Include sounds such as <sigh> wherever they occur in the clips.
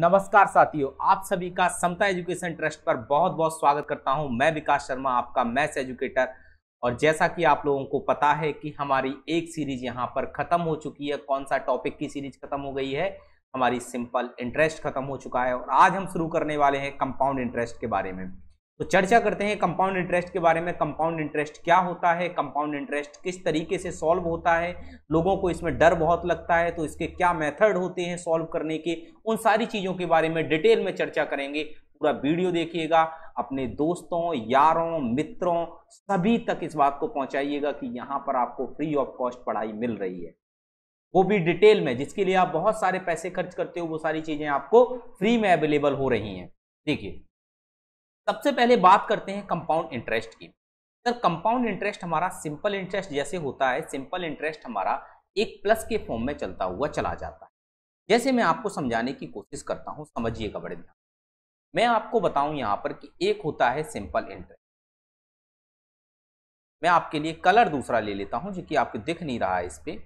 नमस्कार साथियों आप सभी का समता एजुकेशन ट्रस्ट पर बहुत बहुत स्वागत करता हूं मैं विकास शर्मा आपका मैथ्स एजुकेटर और जैसा कि आप लोगों को पता है कि हमारी एक सीरीज यहां पर खत्म हो चुकी है कौन सा टॉपिक की सीरीज खत्म हो गई है हमारी सिंपल इंटरेस्ट खत्म हो चुका है और आज हम शुरू करने वाले हैं कंपाउंड इंटरेस्ट के बारे में तो चर्चा करते हैं कंपाउंड इंटरेस्ट के बारे में कंपाउंड इंटरेस्ट क्या होता है कंपाउंड इंटरेस्ट किस तरीके से सॉल्व होता है लोगों को इसमें डर बहुत लगता है तो इसके क्या मेथड होते हैं सॉल्व करने के उन सारी चीज़ों के बारे में डिटेल में चर्चा करेंगे पूरा वीडियो देखिएगा अपने दोस्तों यारों मित्रों सभी तक इस बात को पहुंचाइएगा कि यहाँ पर आपको फ्री ऑफ कॉस्ट पढ़ाई मिल रही है वो भी डिटेल में जिसके लिए आप बहुत सारे पैसे खर्च करते हो वो सारी चीज़ें आपको फ्री में अवेलेबल हो रही हैं देखिए सबसे पहले बात करते हैं कंपाउंड इंटरेस्ट की सर कंपाउंड इंटरेस्ट हमारा सिंपल इंटरेस्ट जैसे होता है सिंपल इंटरेस्ट हमारा एक प्लस के फॉर्म में चलता हुआ चला जाता है जैसे मैं आपको समझाने की कोशिश करता हूँ समझिएगा बड़े ध्यान मैं आपको बताऊं यहाँ पर कि एक होता है सिंपल इंटरेस्ट मैं आपके लिए कलर दूसरा ले लेता हूँ जो कि आपको दिख नहीं रहा है इस पर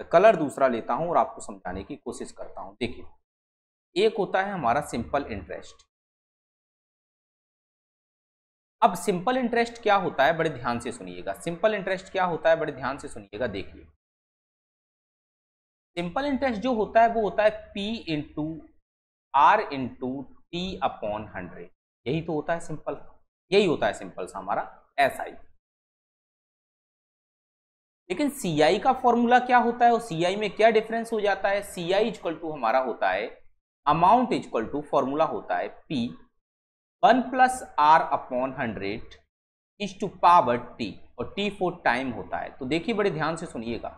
मैं कलर दूसरा लेता हूँ और आपको समझाने की कोशिश करता हूँ देखिए एक होता है हमारा सिंपल इंटरेस्ट अब सिंपल इंटरेस्ट क्या होता है बड़े ध्यान से सुनिएगा सिंपल इंटरेस्ट क्या होता है बड़े ध्यान से सुनिएगा देखिए सिंपल इंटरेस्ट जो होता है वो होता है P into R into T upon hundred यही तो होता है सिंपल यही होता है सिंपल सा हमारा एस आई लेकिन सी आई का फॉर्मूला क्या होता है और सी आई में क्या डिफरेंस हो जाता है सी आई इजक्वल टू हमारा होता है अमाउंट इक्वल टू फॉर्मूला होता है P one plus R upon hundred is to power T और टी फोर टाइम होता है तो देखिए बड़े ध्यान से सुनिएगा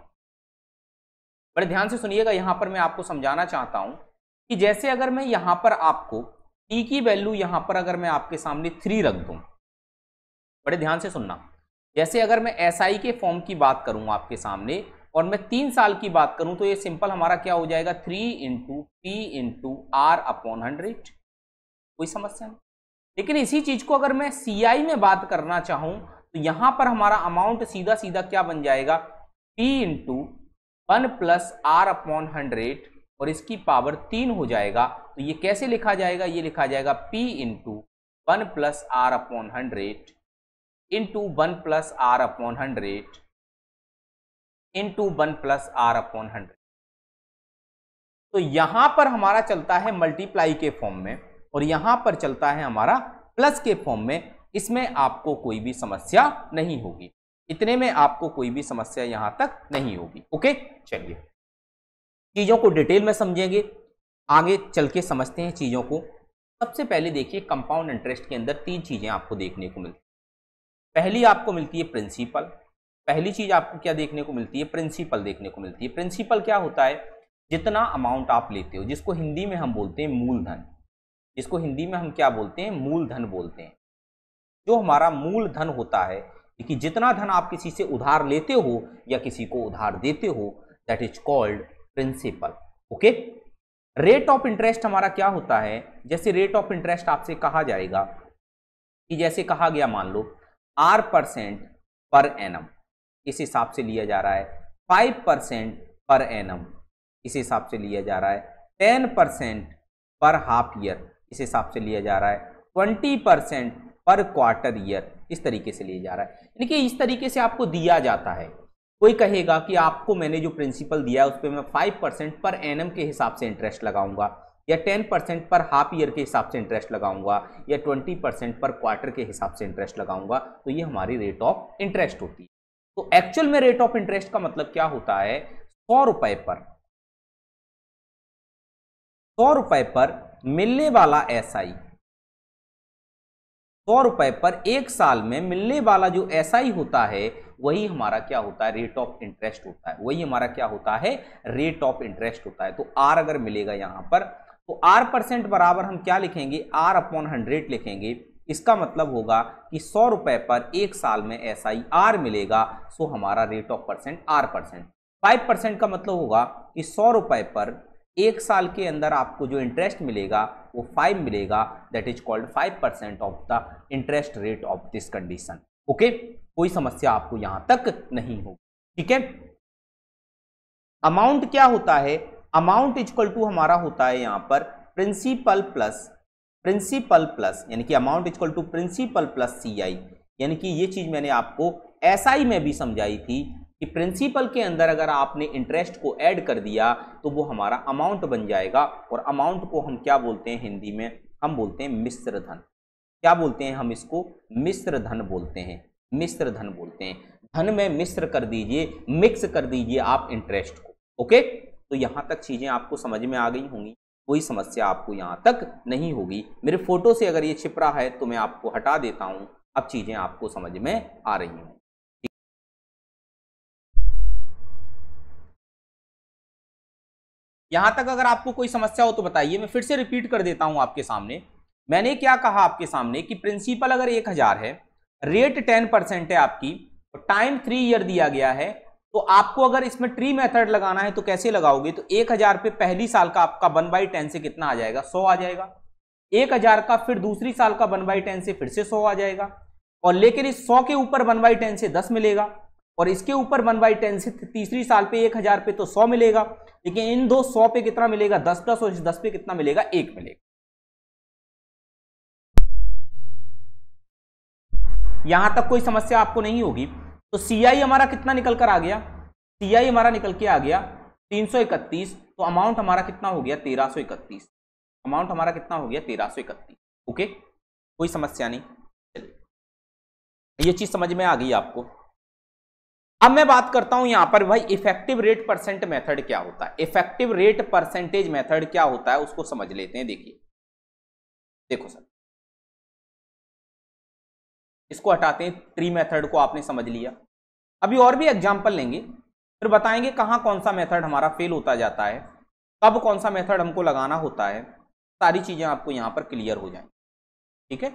बड़े ध्यान से सुनिएगा यहां पर मैं आपको समझाना चाहता हूं कि जैसे अगर मैं यहां पर आपको टी की वैल्यू यहां पर अगर मैं आपके सामने थ्री रख दू बड़े ध्यान से सुनना जैसे अगर मैं एस SI के फॉर्म की बात करूं आपके सामने और मैं तीन साल की बात करूं तो ये सिंपल हमारा क्या हो जाएगा three into T into R upon hundred कोई समस्या नहीं लेकिन इसी चीज को अगर मैं सी आई में बात करना चाहूं तो यहां पर हमारा अमाउंट सीधा सीधा क्या बन जाएगा P into one plus R upon hundred और इसकी पावर तीन हो जाएगा तो ये कैसे लिखा जाएगा ये लिखा जाएगा P into one plus R upon hundred into one plus R upon hundred into one plus R upon hundred तो यहां पर हमारा चलता है मल्टीप्लाई के फॉर्म में और यहाँ पर चलता है हमारा प्लस के फॉर्म में इसमें आपको कोई भी समस्या नहीं होगी इतने में आपको कोई भी समस्या यहाँ तक नहीं होगी ओके चलिए चीज़ों को डिटेल में समझेंगे आगे चल के समझते हैं चीज़ों को सबसे पहले देखिए कंपाउंड इंटरेस्ट के अंदर तीन चीज़ें आपको देखने को मिलती पहली आपको मिलती है प्रिंसिपल पहली चीज़ आपको क्या देखने को मिलती है प्रिंसिपल देखने को मिलती है प्रिंसिपल क्या होता है जितना अमाउंट आप लेते हो जिसको हिंदी में हम बोलते हैं मूलधन इसको हिंदी में हम क्या बोलते हैं मूलधन बोलते हैं जो हमारा मूल धन होता है कि जितना धन आप किसी से उधार लेते हो या किसी को उधार देते हो that is called principal okay rate of interest हमारा क्या होता है जैसे रेट ऑफ इंटरेस्ट आपसे कहा जाएगा कि जैसे कहा गया मान लो आर परसेंट पर एनम इस हिसाब से लिया जा रहा है फाइव परसेंट पर एनम इस हिसाब से लिया जा रहा है टेन परसेंट पर हाफ ईयर इस हिसाब से लिया जा रहा है ट्वेंटी परसेंट पर क्वार्टर ईयर इस तरीके से लिया जा रहा है यानी कि इस तरीके से आपको दिया जाता है कोई कहेगा कि आपको मैंने जो प्रिंसिपल दिया है उस पर मैं फाइव परसेंट पर एन के हिसाब से इंटरेस्ट लगाऊंगा या टेन परसेंट पर हाफ ईयर के हिसाब से इंटरेस्ट लगाऊंगा या ट्वेंटी परसेंट पर क्वार्टर के हिसाब से इंटरेस्ट लगाऊंगा तो ये हमारी रेट ऑफ इंटरेस्ट होती है तो एक्चुअल में रेट ऑफ इंटरेस्ट का मतलब क्या होता है सौ रुपए पर सौ रुपए पर मिलने वाला एसआई सौ रुपए पर एक साल में मिलने वाला जो ऐसा होता है वही हमारा क्या होता है रेट ऑफ इंटरेस्ट होता है वही हमारा क्या होता है रेट ऑफ इंटरेस्ट होता है तो आर अगर मिलेगा यहां पर तो आर परसेंट बराबर हम क्या लिखेंगे आर अपॉन हंड्रेड लिखेंगे इसका मतलब होगा कि सौ रुपए पर एक साल में ऐसा ही आर मिलेगा सो तो हमारा rate of percent R percent five percent का मतलब होगा कि सौ रुपए पर एक साल के अंदर आपको जो इंटरेस्ट मिलेगा वो फाइव मिलेगा that is called five percent of the interest rate of this condition okay कोई समस्या आपको यहां तक नहीं होगी ठीक है अमाउंट क्या होता है अमाउंट इजक्वल टू हमारा होता है यहां पर प्रिंसिपल प्लस प्रिंसिपल प्लस यानी कि amount equal to principal plus C I यानी कि ये चीज मैंने आपको एस SI में भी समझाई थी कि प्रिंसिपल के अंदर अगर आपने इंटरेस्ट को ऐड कर दिया तो वो हमारा अमाउंट बन जाएगा और अमाउंट को हम क्या बोलते हैं हिंदी में हम बोलते हैं मिश्र धन क्या बोलते हैं हम इसको मिश्र धन बोलते हैं मिश्र धन बोलते हैं धन में मिश्र कर दीजिए मिक्स कर दीजिए आप इंटरेस्ट को ओके तो यहाँ तक चीज़ें आपको समझ में आ गई होंगी कोई समस्या आपको यहाँ तक नहीं होगी मेरे फोटो से अगर ये छिप रहा है तो मैं आपको हटा देता हूँ अब चीज़ें आपको समझ में आ रही होंगी यहां तक अगर आपको कोई समस्या हो तो बताइए मैं फिर से रिपीट कर देता हूं आपके सामने मैंने क्या कहा आपके सामने कि प्रिंसिपल अगर एक हजार है रेट टेन परसेंट है आपकी और टाइम थ्री ईयर दिया गया है तो आपको अगर इसमें ट्री मेथड लगाना है तो कैसे लगाओगे तो एक हजार पे पहली साल का आपका वन बाई टेन से कितना आ जाएगा सौ आ जाएगा एक हजार का फिर दूसरी साल का वन बाई टेन से फिर से सौ आ जाएगा और लेकिन इस सौ के ऊपर वन बाई टेन से दस मिलेगा और इसके ऊपर वन बाई टेन से तीसरी साल पे एक हजार पे तो सौ मिलेगा लेकिन इन दो सौ पे कितना मिलेगा दस प्लस और इस दस पे कितना मिलेगा एक मिलेगा यहां तक कोई समस्या आपको नहीं होगी तो सीआई हमारा कितना निकल कर आ गया सीआई हमारा निकल के आ गया तीन सौ इकतीस तो अमाउंट हमारा कितना हो गया तेरह सौ इकतीस अमाउंट हमारा कितना हो गया तेरह सौ इकतीस ओके कोई समस्या नहीं चलिए ये चीज समझ में आ गई आपको अब मैं बात करता हूं यहां पर भाई इफेक्टिव रेट परसेंट मेथड क्या होता है इफेक्टिव रेट परसेंटेज मेथड क्या होता है उसको समझ लेते हैं देखिए देखो सर इसको हटाते हैं ट्री मेथड को आपने समझ लिया अभी और भी एग्जाम्पल लेंगे फिर बताएंगे कहाँ कौन सा मेथड हमारा फेल होता जाता है कब कौन सा मेथड हमको लगाना होता है सारी चीज़ें आपको यहाँ पर क्लियर हो जाएंगी ठीक है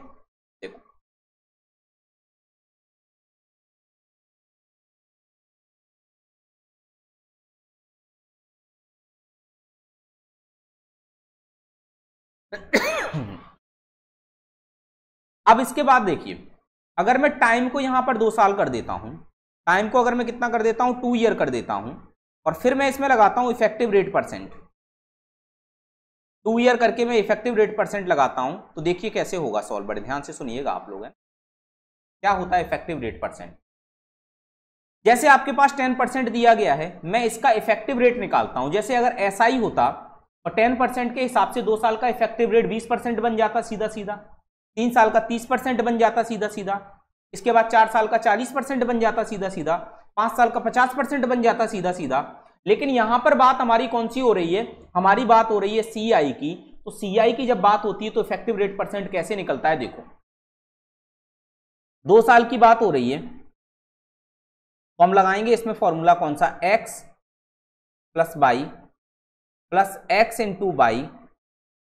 अब इसके बाद देखिए अगर मैं टाइम को यहां पर दो साल कर देता हूं टाइम को अगर मैं कितना कर देता हूं टू ईयर कर देता हूं और फिर मैं इसमें लगाता हूं effective rate percent two year करके मैं इफेक्टिव रेट परसेंट लगाता हूं तो देखिए कैसे होगा सॉल्व बड़े ध्यान से सुनिएगा आप लोग क्या होता है इफेक्टिव रेट परसेंट जैसे आपके पास टेन परसेंट दिया गया है मैं इसका इफेक्टिव रेट निकालता हूं जैसे अगर ऐसा ही होता और टेन परसेंट के हिसाब से दो साल का इफेक्टिव रेट बीस परसेंट बन जाता सीधा सीधा तीन साल का तीस परसेंट बन जाता सीधा सीधा इसके बाद चार साल का चालीस परसेंट बन जाता सीधा सीधा पाँच साल का पचास परसेंट बन जाता सीधा सीधा लेकिन यहाँ पर बात हमारी कौन सी हो रही है हमारी बात हो रही है सी आई की तो सी आई की जब बात होती है तो इफेक्टिव रेट परसेंट कैसे निकलता है देखो दो साल की बात हो रही है तो हम लगाएंगे इसमें फॉर्मूला कौन सा X plus Y plus X into Y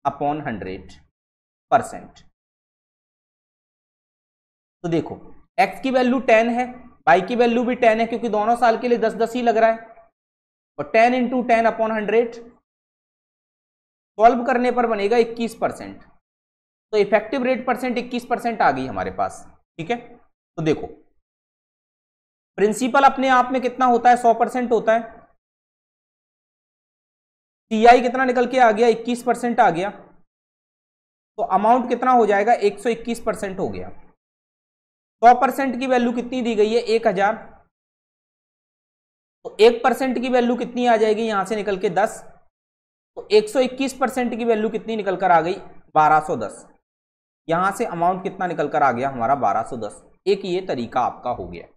upon hundred percent तो देखो एक्स की वैल्यू टेन है वाई की वैल्यू भी टेन है क्योंकि दोनों साल के लिए दस दस ही लग रहा है और ten into ten upon hundred solve करने पर बनेगा इक्कीस परसेंट तो इफेक्टिव रेट परसेंट इक्कीस परसेंट आ गई हमारे पास ठीक है तो देखो प्रिंसिपल अपने आप में कितना होता है सौ परसेंट होता है टी कितना निकल के आ गया इक्कीस परसेंट आ गया तो अमाउंट कितना हो जाएगा एक सौ इक्कीस परसेंट हो गया सौ परसेंट की वैल्यू कितनी दी गई है एक हजार तो एक परसेंट की वैल्यू कितनी आ जाएगी यहां से निकल के दस तो एक सौ इक्कीस परसेंट की वैल्यू कितनी निकल कर आ गई बारह सो दस यहां से अमाउंट कितना निकल कर आ गया हमारा बारह दस एक ये तरीका आपका हो गया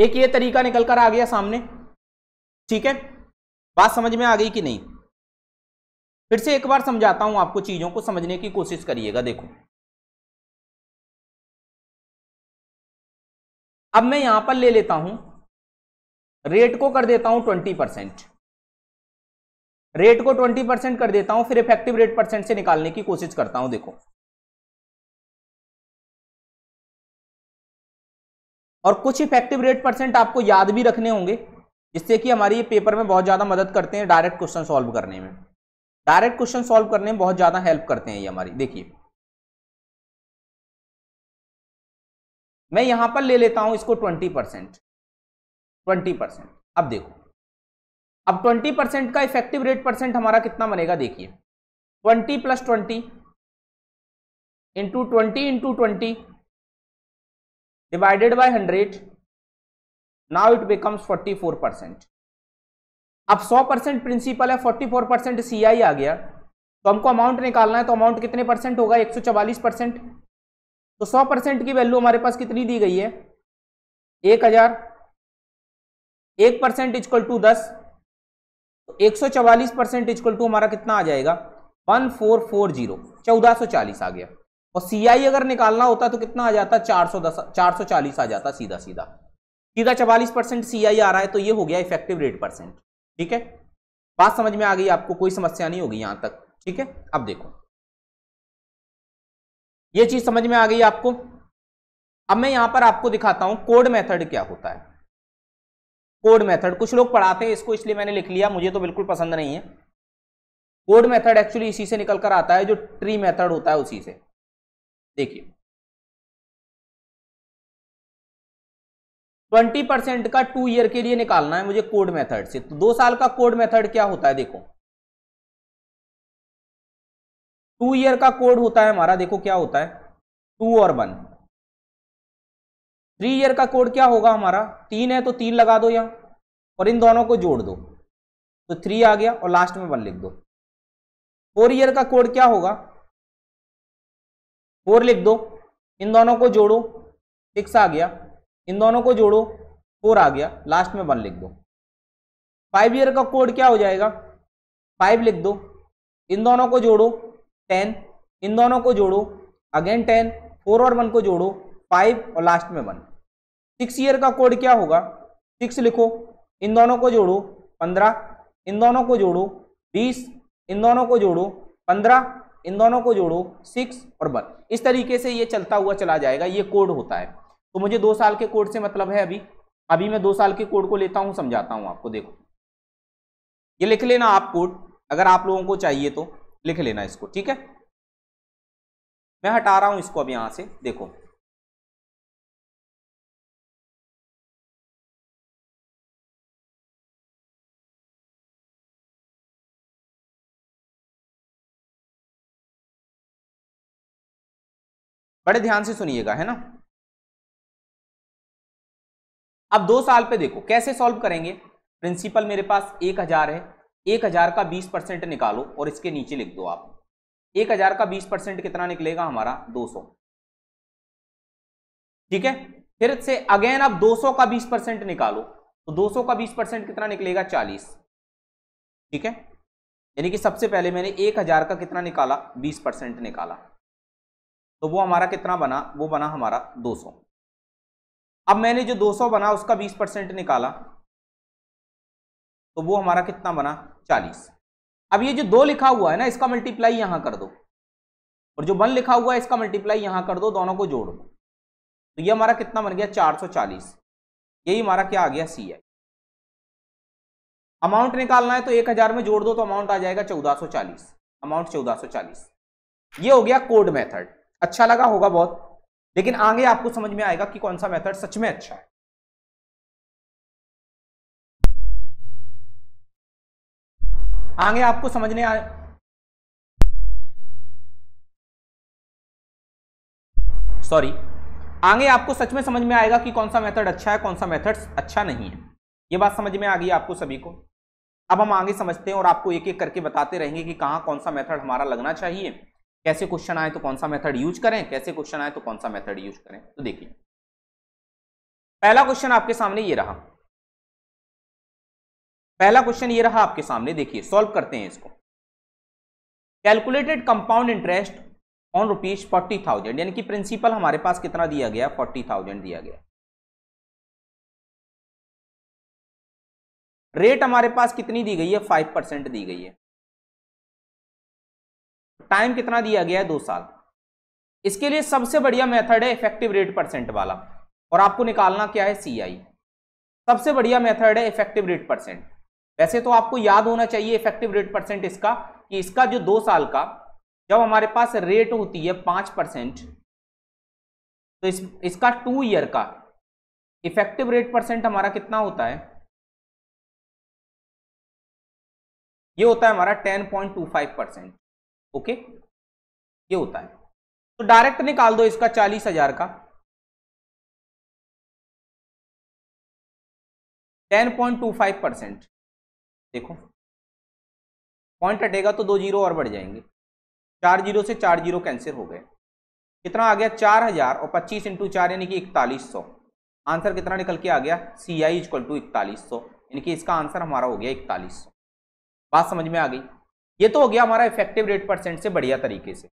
एक ये तरीका निकल कर आ गया सामने ठीक है बात समझ में आ गई कि नहीं फिर से एक बार समझाता हूं आपको चीजों को समझने की कोशिश करिएगा देखो अब मैं यहां पर ले लेता हूं रेट को कर देता हूं ट्वेंटी परसेंट रेट को ट्वेंटी परसेंट कर देता हूं फिर इफेक्टिव रेट परसेंट से निकालने की कोशिश करता हूं देखो और कुछ इफेक्टिव रेट परसेंट आपको याद भी रखने होंगे जिससे कि हमारी ये पेपर में बहुत ज़्यादा मदद करते हैं डायरेक्ट क्वेश्चन सॉल्व करने में डायरेक्ट क्वेश्चन सॉल्व करने में बहुत ज़्यादा हेल्प करते हैं ये हमारी देखिए मैं यहां पर ले लेता हूं इसको ट्वेंटी परसेंट ट्वेंटी परसेंट अब देखो अब ट्वेंटी परसेंट का इफेक्टिव रेट परसेंट हमारा कितना बनेगा देखिए twenty plus twenty into twenty into twenty divided hundred 100 it becomes forty 44 percent अब 100 परसेंट प्रिंसिपल है 44 परसेंट सी आ गया तो हमको अमाउंट निकालना है तो अमाउंट कितने परसेंट होगा चवालीस परसेंट तो 100 परसेंट की वैल्यू हमारे पास कितनी दी गई है एक हजार एक परसेंट इजक्वल टू दस तो एक सौ चवालीस परसेंट इजक्वल टू हमारा कितना आ जाएगा वन फोर फोर जीरो चौदह सौ चालीस आ गया और सीआई अगर निकालना होता तो कितना आ जाता चार सौ दस चार सौ चालीस आ जाता सीधा सीधा सीधा चवालीस परसेंट सी आ रहा है तो ये हो गया इफेक्टिव रेट परसेंट ठीक है बात समझ में आ गई आपको कोई समस्या नहीं होगी यहां तक ठीक है अब देखो ये चीज समझ में आ गई आपको अब मैं यहां पर आपको दिखाता हूं कोड मेथड क्या होता है कोड मेथड कुछ लोग पढ़ाते हैं इसको इसलिए मैंने लिख लिया मुझे तो बिल्कुल पसंद नहीं है कोड मेथड एक्चुअली इसी से निकल कर आता है जो ट्री मेथड होता है उसी से देखिए 20 परसेंट का टू ईयर के लिए निकालना है मुझे कोड मेथड से तो दो साल का कोड मेथड क्या होता है देखो टू ईयर का कोड होता है हमारा देखो क्या होता है टू और वन थ्री ईयर का कोड क्या होगा हमारा तीन है तो तीन लगा दो यहां और इन दोनों को जोड़ दो तो थ्री आ गया और लास्ट में वन लिख दो फोर ईयर का कोड क्या होगा फोर लिख दो इन दोनों को जोड़ो सिक्स आ गया इन दोनों को जोड़ो फोर आ गया लास्ट में वन लिख दो फाइव ईयर का कोड क्या हो जाएगा फाइव लिख दो इन दोनों को जोड़ो टेन इन दोनों को जोड़ो अगेन टेन फोर और वन को जोड़ो फाइव और लास्ट में वन सिक्स ईयर का कोड क्या होगा सिक्स लिखो इन दोनों को जोड़ो पंद्रह इन दोनों को जोड़ो बीस इन दोनों को जोड़ो पंद्रह इन दोनों को जोड़ो सिक्स और वन इस तरीके से ये चलता हुआ चला जाएगा ये कोड होता है तो मुझे दो साल के कोड से मतलब है अभी अभी मैं दो साल के कोड को लेता हूँ समझाता हूँ आपको देखो ये लिख लेना आप कोड अगर आप लोगों को चाहिए तो लिख लेना इसको ठीक है मैं हटा रहा हूँ इसको अब यहाँ से देखो बड़े ध्यान से सुनिएगा है ना अब दो साल पे देखो कैसे सॉल्व करेंगे प्रिंसिपल मेरे पास एक हजार है एक हजार का बीस परसेंट निकालो और इसके नीचे लिख दो आप एक हजार का बीस परसेंट कितना निकलेगा हमारा दो सौ ठीक है फिर से अगेन आप दो सौ का बीस परसेंट निकालो तो दो सौ का बीस परसेंट कितना निकलेगा चालीस ठीक है यानी कि सबसे पहले मैंने एक हजार का कितना निकाला बीस परसेंट निकाला तो वो हमारा कितना बना वो बना हमारा 200 अब मैंने जो 200 बना उसका 20 परसेंट निकाला तो वो हमारा कितना बना 40 अब ये जो दो लिखा हुआ है ना इसका मल्टीप्लाई यहां कर दो और जो वन लिखा हुआ है इसका मल्टीप्लाई यहां कर दो दोनों को जोड़ दो तो ये हमारा कितना बन गया 440 यही हमारा क्या आ गया सी आई अमाउंट निकालना है तो 1000 में जोड़ दो तो अमाउंट आ जाएगा 1440 अमाउंट 1440 ये हो गया कोड मेथड अच्छा लगा होगा बहुत लेकिन आगे आपको समझ में आएगा कि कौन सा मेथड सच में अच्छा है आगे आपको समझने आ... सॉरी आगे आपको सच में समझ में आएगा कि कौन सा मेथड अच्छा है कौन सा मेथड अच्छा नहीं है यह बात समझ में आ गई आपको सभी को अब हम आगे समझते हैं और आपको एक एक करके बताते रहेंगे कि कहां कौन सा मेथड हमारा लगना चाहिए कैसे क्वेश्चन आए तो कौन सा मेथड यूज करें कैसे क्वेश्चन आए तो कौन सा मेथड यूज करें तो देखिए पहला क्वेश्चन आपके सामने ये रहा पहला क्वेश्चन ये रहा आपके सामने देखिए सॉल्व करते हैं इसको calculated compound interest on rupees forty thousand यानी कि प्रिंसिपल हमारे पास कितना दिया गया फोर्टी थाउजेंड दिया गया रेट हमारे पास कितनी दी गई है फाइव परसेंट दी गई है टाइम कितना दिया गया है दो साल इसके लिए सबसे बढ़िया मेथड है इफेक्टिव रेट परसेंट वाला और आपको निकालना क्या है सी आई सबसे बढ़िया मेथड है इफेक्टिव रेट परसेंट वैसे तो आपको याद होना चाहिए इफेक्टिव रेट परसेंट इसका कि इसका जो दो साल का जब हमारे पास रेट होती है पांच परसेंट तो इस, इसका टू ईयर का इफेक्टिव रेट परसेंट हमारा कितना होता है ये होता है हमारा ten point two five percent okay ये होता है तो डायरेक्ट निकाल दो इसका चालीस हजार का ten point two five percent देखो पॉइंट हटेगा तो दो जीरो और बढ़ जाएंगे चार जीरो से चार जीरो कैंसिल हो गए कितना आ गया चार हजार और पच्चीस इंटू चार यानी कि इकतालीस सौ आंसर कितना निकल के आ गया सी आई इजक्वल टू इकतालीस सौ यानी कि इसका आंसर हमारा हो गया इकतालीस सौ बात समझ में आ गई ये तो हो गया हमारा इफेक्टिव रेट परसेंट से बढ़िया तरीके से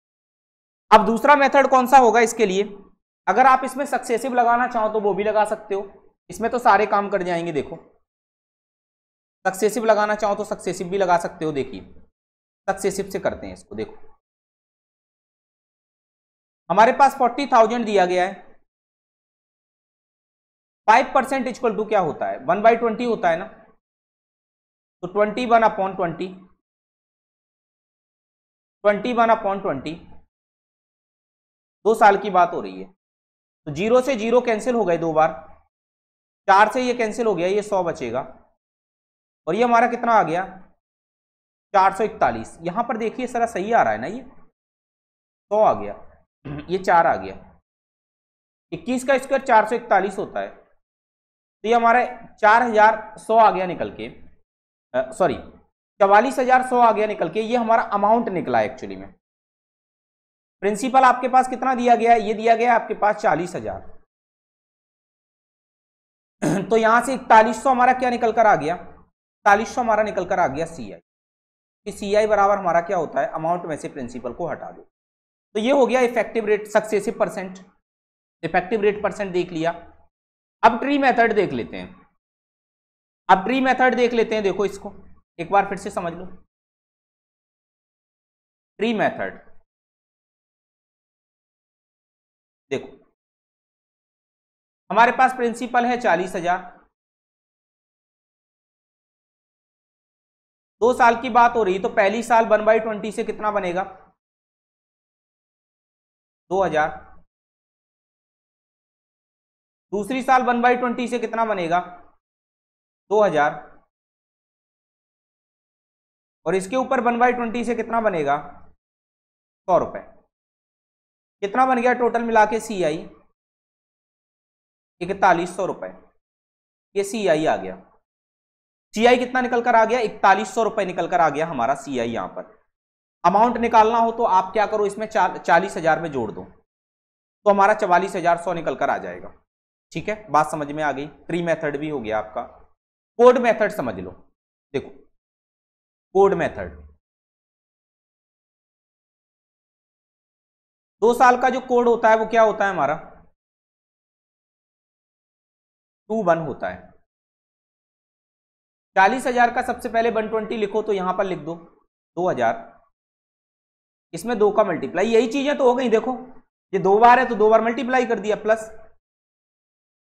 अब दूसरा मेथड कौन सा होगा इसके लिए अगर आप इसमें सक्सेसिव लगाना चाहो तो वो भी लगा सकते हो इसमें तो सारे काम कर जाएंगे देखो सक्सेसिव लगाना चाहो तो सक्सेसिव भी लगा सकते हो देखिए सक्सेसिव से करते हैं इसको देखो हमारे पास फोर्टी थाउजेंड दिया गया है फाइव परसेंट इजक्वल टू क्या होता है वन बाई ट्वेंटी होता है ना तो twenty one upon twenty twenty one upon twenty दो साल की बात हो रही है तो जीरो से जीरो कैंसिल हो गए दो बार चार से ये कैंसिल हो गया ये सौ बचेगा और ये हमारा कितना आ गया चार सौ इकतालीस यहां पर देखिए सरा सही आ रहा है ना ये सौ आ गया ये चार आ गया इक्कीस का स्क्वायर चार सौ इकतालीस होता है तो ये हमारा चार हजार सौ आ गया निकल के सॉरी चवालीस हजार सौ आ गया निकल के ये हमारा अमाउंट निकला एक्चुअली में प्रिंसिपल आपके पास कितना दिया गया है ये दिया गया आपके पास चालीस हजार <clears throat> तो यहां से इकतालीस सौ हमारा क्या निकल कर आ गया इकतालीस सौ हमारा निकल कर आ गया सी आई कि सी आई बराबर हमारा क्या होता है अमाउंट में से प्रिंसिपल को हटा दो तो ये हो गया effective rate successive percent effective rate percent देख लिया अब ट्री मेथड देख लेते हैं अब ट्री मेथड देख लेते हैं देखो इसको एक बार फिर से समझ लो ट्री मेथड देखो हमारे पास प्रिंसिपल है चालीस हजार दो साल की बात हो रही तो पहली साल वन बाई ट्वेंटी से कितना बनेगा दो हजार दूसरी साल वन बाई ट्वेंटी से कितना बनेगा दो हजार और इसके ऊपर वन बाई ट्वेंटी से कितना बनेगा सौ रुपये कितना बन गया टोटल मिला के सी आई इकतालीस सौ रुपये ये सी आई आ गया सी आई कितना निकल कर आ गया इकतालीस सौ रुपये निकल कर आ गया हमारा सी आई यहाँ पर अमाउंट निकालना हो तो आप क्या करो इसमें चालीस हजार में जोड़ दो तो हमारा चवालीस हजार सौ निकल कर आ जाएगा ठीक है बात समझ में आ गई ट्री मेथड भी हो गया आपका कोड मेथड समझ लो देखो कोड मेथड दो साल का जो कोड होता है वो क्या होता है हमारा टू वन होता है चालीस हजार का सबसे पहले वन ट्वेंटी लिखो तो यहां पर लिख दो दो हजार इसमें दो का मल्टीप्लाई यही चीजें तो हो गई देखो ये दो बार है तो दो बार मल्टीप्लाई कर दिया प्लस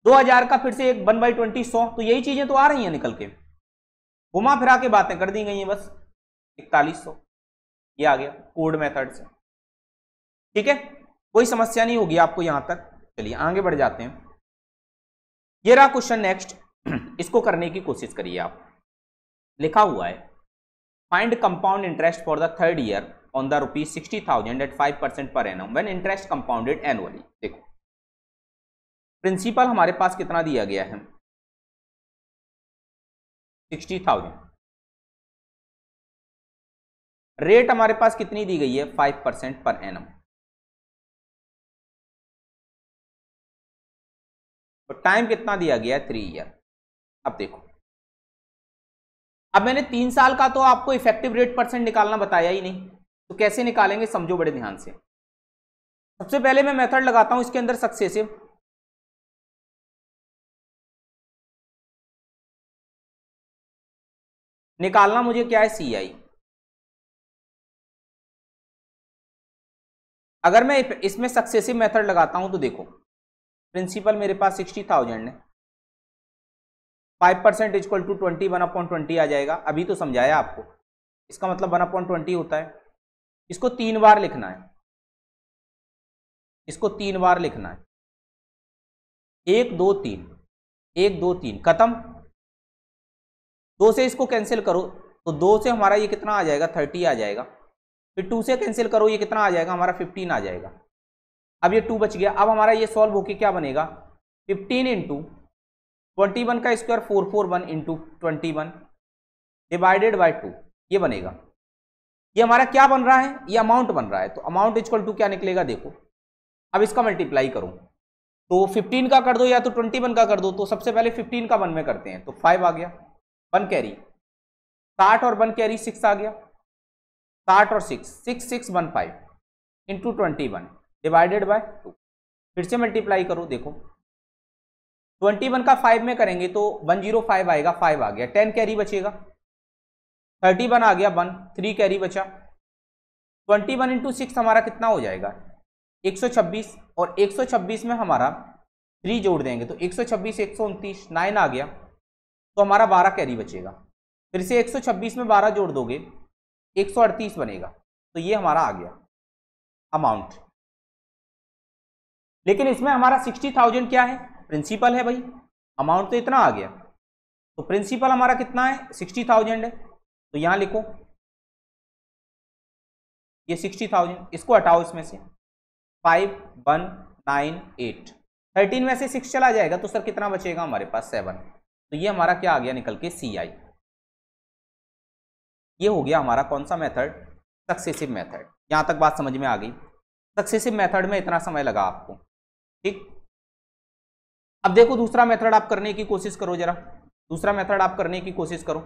दो हजार का फिर से एक वन बाई ट्वेंटी सौ तो यही चीजें तो आ रही हैं निकल के घुमा फिरा के बातें कर दी गई हैं बस इकतालीस सौ ये आ गया कोड मेथड से ठीक है कोई समस्या नहीं होगी आपको यहां तक चलिए आगे बढ़ जाते हैं ये रहा क्वेश्चन नेक्स्ट <clears throat> इसको करने की कोशिश करिए आप लिखा हुआ है find compound interest for the third year on the rupees sixty thousand at five percent per annum when interest compounded annually देखो प्रिंसिपल हमारे पास कितना दिया गया है सिक्सटी थाउजेंड रेट हमारे पास कितनी दी गई है फाइव परसेंट पर एनम तो टाइम कितना दिया गया है थ्री ईयर अब देखो अब मैंने तीन साल का तो आपको इफेक्टिव रेट परसेंट निकालना बताया ही नहीं तो कैसे निकालेंगे समझो बड़े ध्यान से सबसे पहले मैं मेथड लगाता हूं इसके अंदर सक्सेसिव निकालना मुझे क्या है सी आई अगर मैं इसमें सक्सेसिव मेथड लगाता हूं तो देखो प्रिंसिपल मेरे पास सिक्सटी थाउजेंड है five percent is equal to twenty one upon twenty आ जाएगा अभी तो समझाया आपको इसका मतलब वन अपॉइंट ट्वेंटी होता है इसको तीन बार लिखना है इसको तीन बार लिखना है एक दो तीन एक दो तीन खत्म दो से इसको कैंसिल करो तो दो से हमारा ये कितना आ जाएगा थर्टी आ जाएगा फिर टू से कैंसिल करो ये कितना आ जाएगा हमारा फिफ्टीन आ जाएगा अब ये टू बच गया अब हमारा ये सॉल्व होके क्या बनेगा फिफ्टीन इंटू ट्वेंटी वन का square four four one into twenty one divided by two ये बनेगा ये हमारा क्या बन रहा है ये अमाउंट बन रहा है तो अमाउंट इजक्वल टू क्या निकलेगा देखो अब इसका मल्टीप्लाई करूँ तो फिफ्टीन का कर दो या तो वन का कर दो तो सबसे पहले फिफ्टीन का वन में करते हैं तो फाइव आ गया वन कैरी साठ और वन कैरी सिक्स आ गया साठ और six six six one five into twenty one divided by two फिर से मल्टीप्लाई करो देखो ट्वेंटी वन का फाइव में करेंगे तो वन जीरो फाइव आएगा फाइव आ गया टेन कैरी बचेगा थर्टी वन आ गया वन थ्री कैरी बचा ट्वेंटी वन इंटू सिक्स हमारा कितना हो जाएगा एक सौ छब्बीस और एक सौ छब्बीस में हमारा थ्री जोड़ देंगे तो एक सौ छब्बीस एक सौ उनतीस नाइन आ गया तो हमारा बारह कैरी बचेगा फिर से एक में बारह जोड़ दोगे एक बनेगा तो ये हमारा आ गया अमाउंट लेकिन इसमें हमारा 60,000 क्या है प्रिंसिपल है भाई अमाउंट तो इतना आ गया तो प्रिंसिपल हमारा कितना है 60,000 है तो यहां लिखो ये 60,000 इसको हटाओ इसमें से five one nine eight thirteen में से सिक्स चला जाएगा तो सर कितना बचेगा हमारे पास सेवन तो ये हमारा क्या आ गया निकल के सी आई ये हो गया हमारा कौन सा मेथड सक्सेसिव मेथड यहां तक बात समझ में आ गई सक्सेसिव मेथड में इतना समय लगा आपको ठीक अब देखो दूसरा मेथड आप करने की कोशिश करो जरा दूसरा मेथड आप करने की कोशिश करो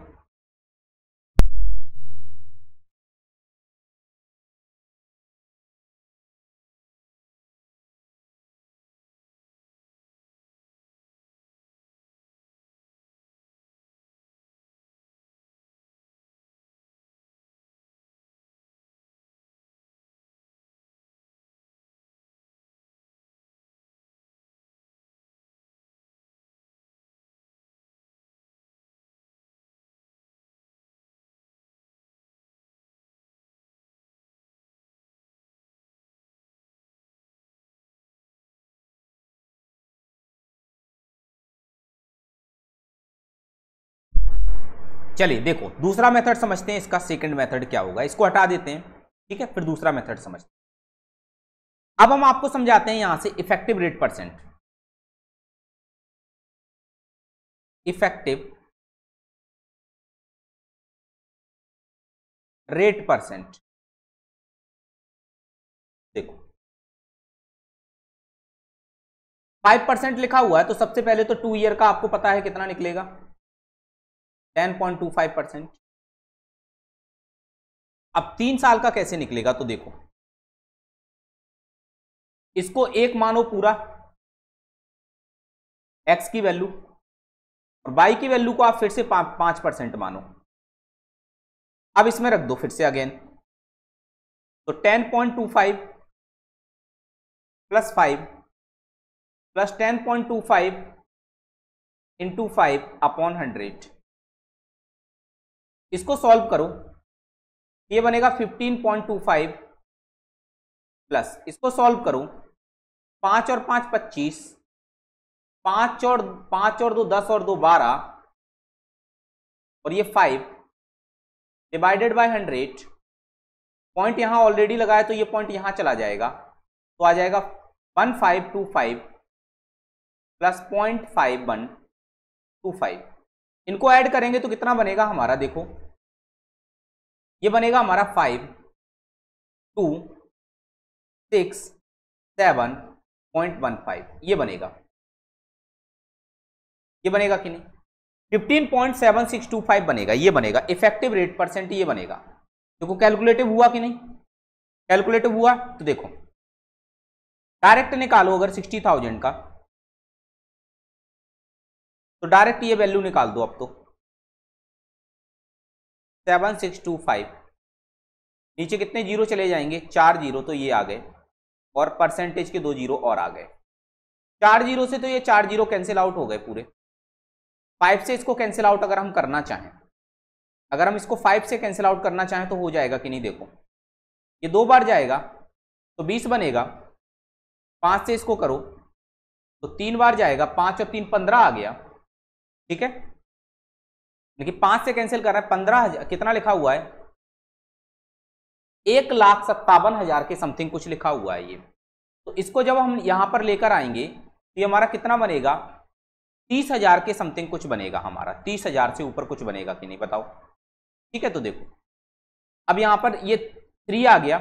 चलिए देखो दूसरा मेथड समझते हैं इसका सेकंड मेथड क्या होगा इसको हटा देते हैं ठीक है फिर दूसरा मेथड समझते हैं अब हम आपको समझाते हैं यहां से effective rate percent effective rate percent देखो फाइव परसेंट लिखा हुआ है तो सबसे पहले तो टू ईयर का आपको पता है कितना निकलेगा ten point two five percent अब तीन साल का कैसे निकलेगा तो देखो इसको एक मानो पूरा एक्स की वैल्यू और बाई की वैल्यू को आप फिर से पा, पांच परसेंट मानो अब इसमें रख दो फिर से अगेन तो ten point two five plus five plus ten point two five into five upon hundred इसको सॉल्व करो ये बनेगा 15.25 प्लस इसको सॉल्व करो पाँच और पाँच पच्चीस पाँच और पाँच और दो दस और दो बारह और ये five divided by hundred point यहाँ ऑलरेडी लगाया तो ये पॉइंट यहाँ चला जाएगा तो आ जाएगा one five two five plus point five one two five इनको ऐड करेंगे तो कितना बनेगा हमारा देखो ये बनेगा हमारा five two six seven point one five ये बनेगा ये बनेगा कि नहीं fifteen point seven six two five बनेगा ये बनेगा इफेक्टिव रेट परसेंट ये बनेगा देखो कैलकुलेटिव हुआ कि नहीं कैलकुलेटिव हुआ तो देखो डायरेक्ट निकालो अगर सिक्सटी थाउजेंड का तो डायरेक्ट ये वैल्यू निकाल दो अब तो सेवन सिक्स टू फाइव नीचे कितने जीरो चले जाएंगे चार जीरो तो ये आ गए और परसेंटेज के दो जीरो और आ गए चार जीरो से तो ये चार जीरो कैंसिल आउट हो गए पूरे फाइव से इसको कैंसिल आउट अगर हम करना चाहें अगर हम इसको फाइव से कैंसिल आउट करना चाहें तो हो जाएगा कि नहीं देखो ये दो बार जाएगा तो बीस बनेगा पाँच से इसको करो तो तीन बार जाएगा पाँच और तीन पंद्रह आ गया ठीक है देखिए पांच से कैंसिल कर रहे है पंद्रह हजार कितना लिखा हुआ है एक लाख सत्तावन हजार के समथिंग कुछ लिखा हुआ है ये तो इसको जब हम यहां पर लेकर आएंगे तो ये हमारा कितना बनेगा तीस हजार के समथिंग कुछ बनेगा हमारा तीस हजार से ऊपर कुछ बनेगा कि नहीं बताओ ठीक है तो देखो अब यहां पर ये थ्री आ गया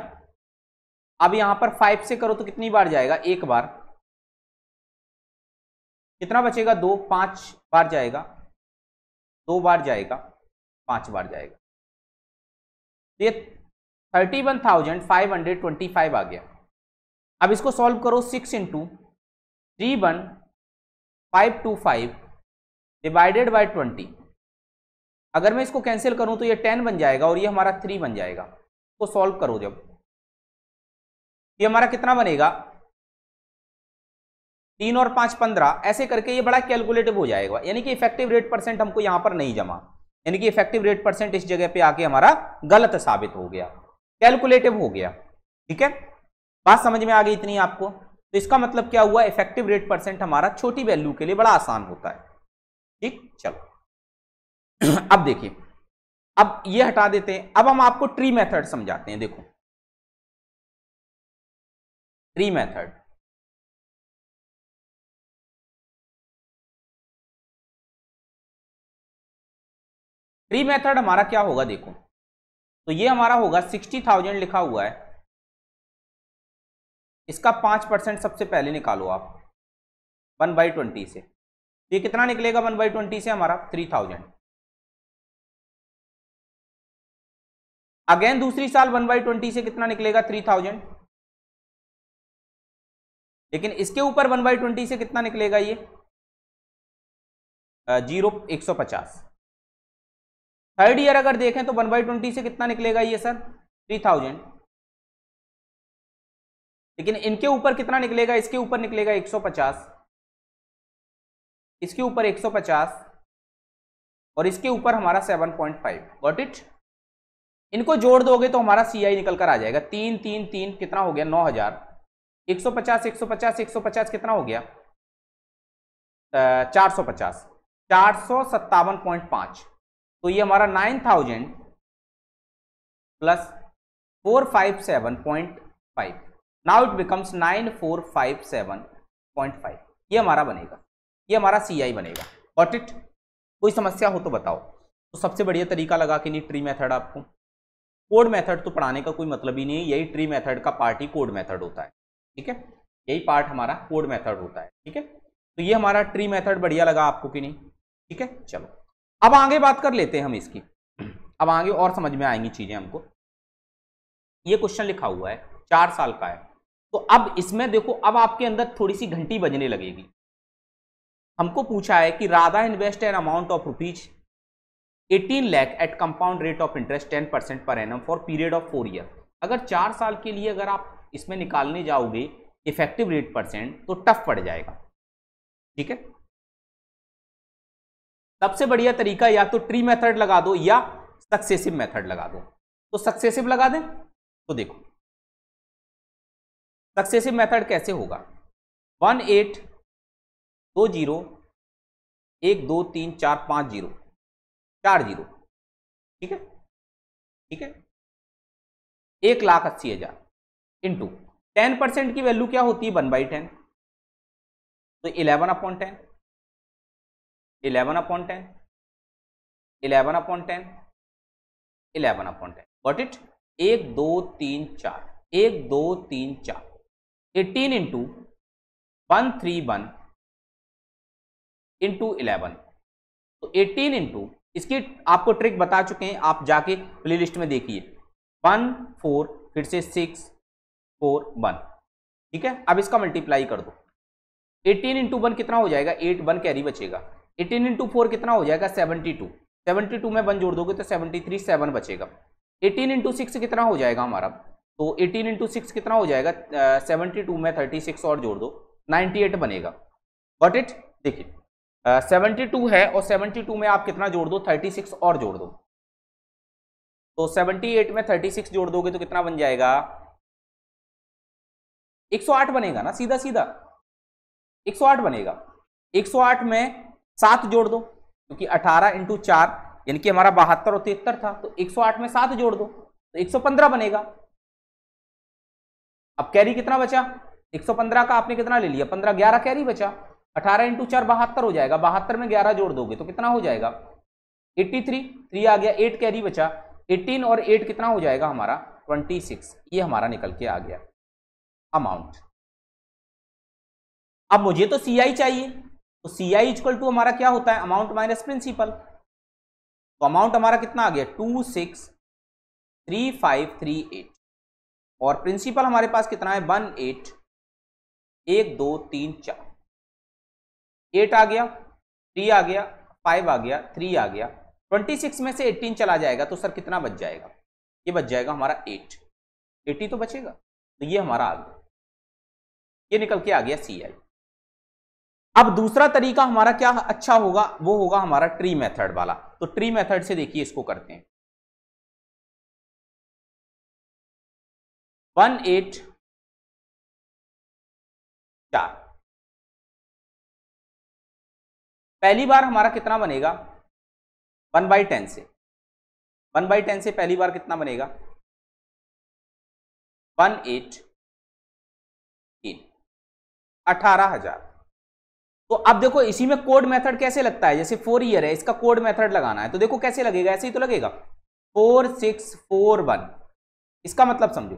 अब यहां पर फाइव से करो तो कितनी बार जाएगा एक बार कितना बचेगा दो पाँच बार जाएगा दो बार जाएगा पाँच बार जाएगा तो ये thirty one thousand five hundred twenty five आ गया अब इसको सॉल्व करो six into three one five two five divided by twenty अगर मैं इसको कैंसिल करूं तो ये टेन बन जाएगा और ये हमारा थ्री बन जाएगा इसको सॉल्व करो जब ये हमारा कितना बनेगा तीन और पाँच पंद्रह ऐसे करके ये बड़ा कैलकुलेटिव हो जाएगा यानी कि इफेक्टिव रेट परसेंट हमको यहाँ पर नहीं जमा यानी कि इफेक्टिव रेट परसेंट इस जगह पे आके हमारा गलत साबित हो गया कैलकुलेटिव हो गया ठीक है बात समझ में आ गई इतनी आपको तो इसका मतलब क्या हुआ इफेक्टिव रेट परसेंट हमारा छोटी वैल्यू के लिए बड़ा आसान होता है ठीक चलो <clears throat> अब देखिए अब ये हटा देते हैं अब हम आपको ट्री मेथड समझाते हैं देखो ट्री मेथड फ्री मेथड हमारा क्या होगा देखो तो ये हमारा होगा सिक्सटी थाउजेंड लिखा हुआ है इसका पांच परसेंट सबसे पहले निकालो आप वन बाई ट्वेंटी से ये कितना निकलेगा वन बाई ट्वेंटी से हमारा थ्री थाउजेंड अगेन दूसरी साल वन बाई ट्वेंटी से कितना निकलेगा थ्री थाउजेंड लेकिन इसके ऊपर वन बाई ट्वेंटी से कितना निकलेगा ये जीरो एक सौ पचास थर्ड ईयर अगर देखें तो वन बाई ट्वेंटी से कितना निकलेगा ये सर थ्री थाउजेंड लेकिन इनके ऊपर कितना निकलेगा इसके ऊपर निकलेगा एक सौ पचास इसके ऊपर एक सौ पचास और इसके ऊपर हमारा seven point five got it इनको जोड़ दोगे तो हमारा सी आई निकल कर आ जाएगा तीन तीन तीन कितना हो गया नौ हजार एक सौ पचास एक सौ पचास एक सौ पचास कितना हो गया चार सौ पचास चार सौ सत्तावन पॉइंट पांच तो ये हमारा nine thousand plus four five seven point five now it becomes nine four five seven point five ये हमारा बनेगा ये हमारा सी आई बनेगा वॉट इट कोई समस्या हो तो बताओ तो सबसे बढ़िया तरीका लगा कि नहीं ट्री मेथड आपको कोड मेथड तो पढ़ाने का कोई मतलब ही नहीं है यही ट्री मेथड का पार्ट ही कोड मेथड होता है ठीक है यही पार्ट हमारा कोड मेथड होता है ठीक है तो ये हमारा ट्री मेथड बढ़िया लगा आपको कि नहीं ठीक है चलो अब आगे बात कर लेते हैं हम इसकी अब आगे और समझ में आएंगी चीजें हमको ये क्वेश्चन लिखा हुआ है चार साल का है तो अब इसमें देखो अब आपके अंदर थोड़ी सी घंटी बजने लगेगी हमको पूछा है कि Radha invest an amount of rupees 18 lakh at compound rate of interest 10 percent per annum for period of four year अगर चार साल के लिए अगर आप इसमें निकालने जाओगे इफेक्टिव रेट परसेंट तो टफ पड़ जाएगा ठीक है सबसे बढ़िया तरीका या तो ट्री मेथड लगा दो या सक्सेसिव मेथड लगा दो तो सक्सेसिव लगा दें तो देखो सक्सेसिव मेथड कैसे होगा वन एट दो जीरो एक दो तीन चार पाँच जीरो चार जीरो ठीक है ठीक है एक लाख अस्सी हजार इंटू टेन परसेंट की वैल्यू क्या होती है वन बाई टेन तो eleven upon ten eleven upon ten eleven upon ten eleven upon ten what it एक दो तीन चार एक दो तीन चार eighteen into one three one into eleven तो एटीन इंटू इसकी आपको ट्रिक बता चुके हैं आप जाके प्ले लिस्ट में देखिए वन फोर फिर से सिक्स फोर वन ठीक है अब इसका मल्टीप्लाई कर दो एटीन इंटू वन कितना हो जाएगा एट वन कैरी बचेगा एटीन इंटू फोर कितना हो जाएगा सेवेंटी टू सेवेंटी टू में वन जोड़ दोगे तो सेवेंटी थ्री सेवन बचेगा एटीन इंटू सिक्स कितना हो जाएगा हमारा तो एटीन इंटू सिक्स कितना हो जाएगा सेवेंटी uh, टू में थर्टी सिक्स और जोड़ दो नाइन्टी एट बनेगा बट इट देखिए सेवेंटी टू है और सेवेंटी टू में आप कितना जोड़ दो थर्टी सिक्स और जोड़ दो तो सेवेंटी एट में थर्टी सिक्स जोड़ दोगे तो कितना बन जाएगा एक सौ आठ बनेगा ना सीधा सीधा एक सौ आठ बनेगा एक सौ आठ में सात जोड़ दो क्योंकि अठारह इंटू चार यानी कि हमारा बहत्तर और तिहत्तर था तो 108 में सात जोड़ दो तो 115 बनेगा अब कैरी कितना बचा 115 का आपने कितना ले लिया 15 11 कैरी बचा 18 इंटू चार बहत्तर हो जाएगा बहत्तर में 11 जोड़ दोगे तो कितना हो जाएगा 83 थ्री थ्री आ गया 8 कैरी बचा 18 और 8 कितना हो जाएगा हमारा 26 ये हमारा निकल के आ गया अमाउंट अब मुझे तो सीआई चाहिए तो सी आई इक्वल टू हमारा क्या होता है अमाउंट माइनस प्रिंसिपल तो अमाउंट हमारा कितना आ गया two six three five three eight और प्रिंसिपल हमारे पास कितना है वन एट एक दो तीन चार एट आ गया थ्री आ गया फाइव आ गया थ्री आ गया ट्वेंटी सिक्स में से एट्टीन चला जाएगा तो सर कितना बच जाएगा ये बच जाएगा हमारा एट एटी तो बचेगा तो ये हमारा आ गया ये निकल के आ गया सी आई अब दूसरा तरीका हमारा क्या अच्छा होगा वो होगा हमारा ट्री मेथड वाला तो ट्री मेथड से देखिए इसको करते हैं वन एट चार पहली बार हमारा कितना बनेगा वन बाई टेन से वन बाई टेन से पहली बार कितना बनेगा वन एट तीन अठारह हजार तो अब देखो इसी में कोड मेथड कैसे लगता है जैसे फोर ईयर है इसका कोड मेथड लगाना है तो देखो कैसे लगेगा ऐसे ही तो लगेगा फोर सिक्स फोर वन इसका मतलब समझो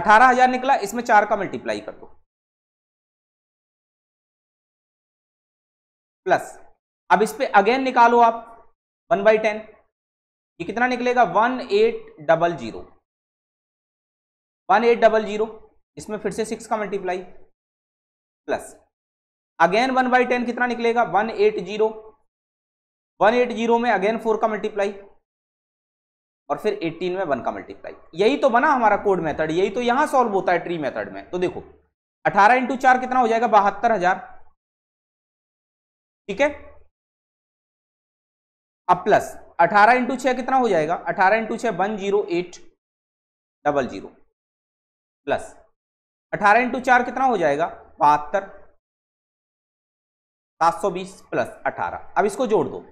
अठारह हजार निकला इसमें चार का मल्टीप्लाई कर दो प्लस अब इस पर अगेन निकालो आप वन बाई टेन ये कितना निकलेगा one eight double zero one eight double zero इसमें फिर से सिक्स का multiply plus again one by ten कितना निकलेगा one eight zero one eight zero में अगेन फोर का मल्टीप्लाई और फिर 18 में वन का मल्टीप्लाई यही तो बना हमारा कोड मेथड यही तो यहां सॉल्व होता है ट्री मेथड में तो देखो अठारह इंटू चार कितना हो जाएगा बहत्तर हजार ठीक है अब प्लस अठारह इंटू छह कितना हो जाएगा अठारह इंटू छह one zero eight double zero plus अठारह इंटू चार कितना हो जाएगा बहत्तर सात सौ बीस प्लस अठारह अब इसको जोड़ दो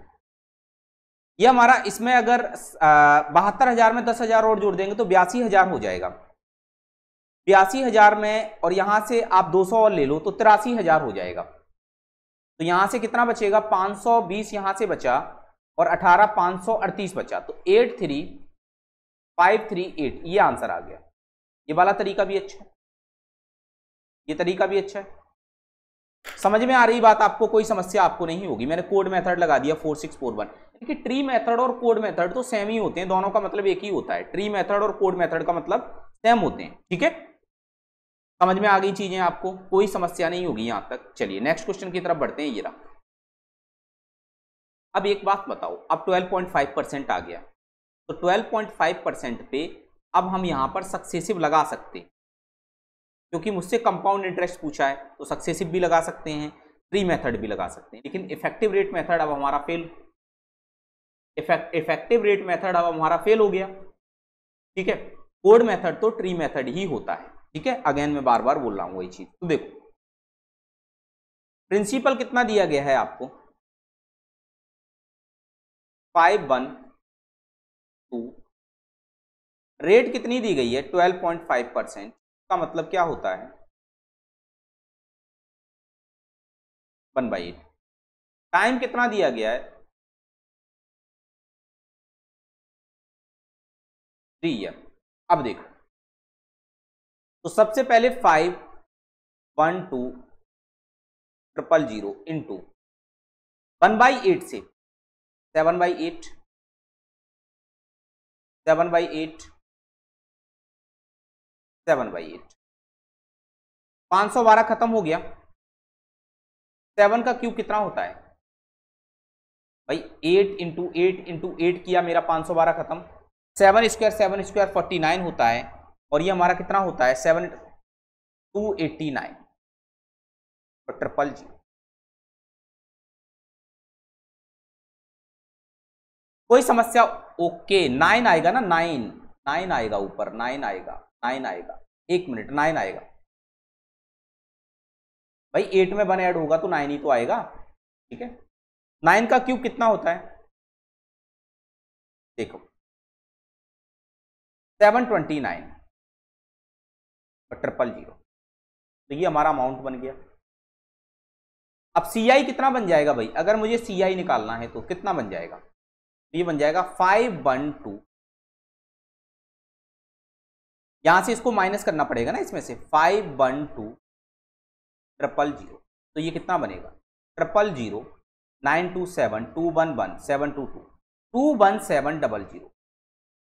ये हमारा इसमें अगर बहत्तर हजार में दस हजार और जोड़ देंगे तो बयासी हजार हो जाएगा बयासी हजार में और यहां से आप दो सौ और ले लो तो तिरासी हजार हो जाएगा तो यहां से कितना बचेगा पांच सौ बीस यहां से बचा और अठारह पांच सौ अड़तीस बचा तो eight three five three eight ये आंसर आ गया ये वाला तरीका भी अच्छा है ये तरीका भी अच्छा है समझ में आ रही बात आपको कोई समस्या आपको नहीं होगी मैंने कोड मेथड लगा दिया फोर सिक्स फोर वन देखिए ट्री मेथड और कोड मेथड तो सेम ही होते हैं दोनों का मतलब एक ही होता है ट्री मेथड और कोड मेथड का मतलब सेम होते हैं ठीक है समझ में आ गई चीजें आपको कोई समस्या नहीं होगी यहां तक चलिए नेक्स्ट क्वेश्चन की तरफ बढ़ते हैं ये रहा अब एक बात बताओ अब 12.5 परसेंट आ गया तो 12.5 परसेंट पे अब हम यहां पर सक्सेसिव लगा सकते क्योंकि मुझसे कंपाउंड इंटरेस्ट पूछा है तो सक्सेसिव भी लगा सकते हैं प्री मेथड भी लगा सकते हैं लेकिन इफेक्टिव रेट मेथड अब हमारा फेल इफेक्टिव रेट मेथड अब हमारा फेल हो गया ठीक है कोड मेथड तो ट्री मेथड ही होता है ठीक है अगेन मैं बार बार बोल रहा हूँ वही चीज तो देखो प्रिंसिपल कितना दिया गया है आपको फाइव वन टू रेट कितनी दी गई है ट्वेल्व पॉइंट फाइव परसेंट का मतलब क्या होता है वन बाई एट टाइम कितना दिया गया है थ्री ईयर अब देखो तो सबसे पहले five one two triple zero into one by eight से seven by eight seven by eight seven by eight पांच सौ बारह खत्म हो गया सेवन का क्यूब कितना होता है भाई eight into eight into eight किया मेरा पाँच सौ बारह खत्म seven square seven square forty nine होता है और ये हमारा कितना होता है seven two eighty nine triple जी कोई समस्या ओके नाइन आएगा ना नाइन नाइन आएगा ऊपर नाइन आएगा नाइन आएगा एक मिनट नाइन आएगा भाई एट में वन ऐड होगा तो नाइन ही तो आएगा ठीक है नाइन का क्यूब कितना होता है देखो seven twenty nine triple zero तो ये हमारा अमाउंट बन गया अब सी आई कितना बन जाएगा भाई अगर मुझे सी आई निकालना है तो कितना बन जाएगा तो ये बन जाएगा फाइव वन टू यहां से इसको माइनस करना पड़ेगा ना इसमें से five one two triple zero तो ये कितना बनेगा triple zero nine two seven two one one seven two two two one seven double zero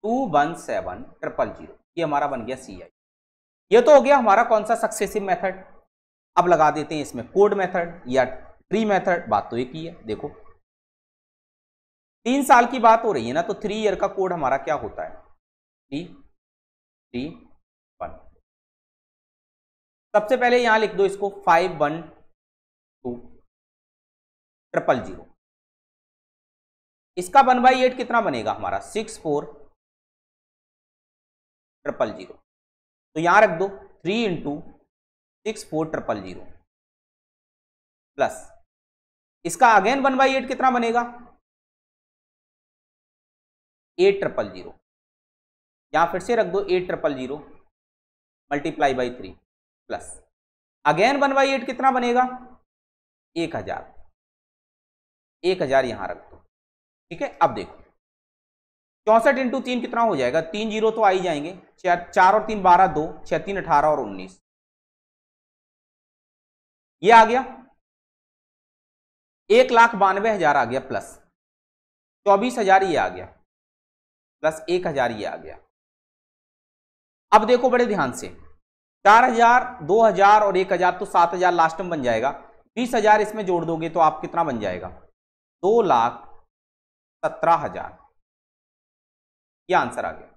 two one seven triple zero ये हमारा बन गया सी आई ये तो हो गया हमारा कौन सा सक्सेसिव मेथड अब लगा देते हैं इसमें कोड मेथड या ट्री मेथड बात तो एक ही है देखो तीन साल की बात हो रही है ना तो थ्री ईयर का कोड हमारा क्या होता है थ्री थ्री वन सबसे पहले यहां लिख दो इसको five one two triple zero इसका वन बाई एट कितना बनेगा हमारा सिक्स फोर ट्रिपल जीरो तो यहां रख दो three into six four triple zero plus इसका अगेन वन बाई एट कितना बनेगा एट ट्रिपल जीरो यहाँ फिर से रख दो eight triple zero multiply by three plus again one by eight कितना बनेगा एक हजार एक हजार यहाँ रख दो ठीक है अब देखो चौंसठ इंटू तीन कितना हो जाएगा तीन जीरो तो आ ही जाएंगे चार चार और तीन बारह दो छः तीन अठारह और उन्नीस ये आ गया एक लाख बानवे हजार आ गया प्लस चौबीस हजार ये आ गया प्लस एक हजार ये आ गया अब देखो बड़े ध्यान से चार हजार दो हजार और एक हजार तो सात हजार लास्ट में बन जाएगा बीस हजार इसमें जोड़ दोगे तो आप कितना बन जाएगा दो लाख सत्रह हजार यह आंसर आ गया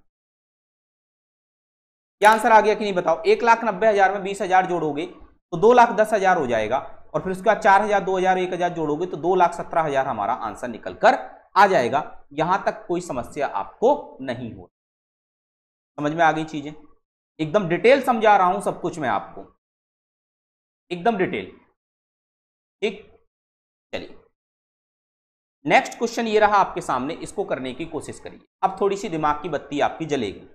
यह आंसर आ गया कि नहीं बताओ एक लाख नब्बे हजार में बीस हजार जोड़ोगे तो दो लाख दस हजार हो जाएगा और फिर उसके बाद चार हजार दो हजार एक हजार जोड़ोगे तो दो लाख सत्रह हजार हमारा आंसर निकलकर आ जाएगा यहां तक कोई समस्या आपको नहीं हो समझ में आ गई चीज़ें एकदम डिटेल समझा रहा हूं सब कुछ मैं आपको एकदम डिटेल ठीक चलिए नेक्स्ट क्वेश्चन ये रहा आपके सामने इसको करने की कोशिश करिए अब थोड़ी सी दिमाग की बत्ती आपकी जलेगी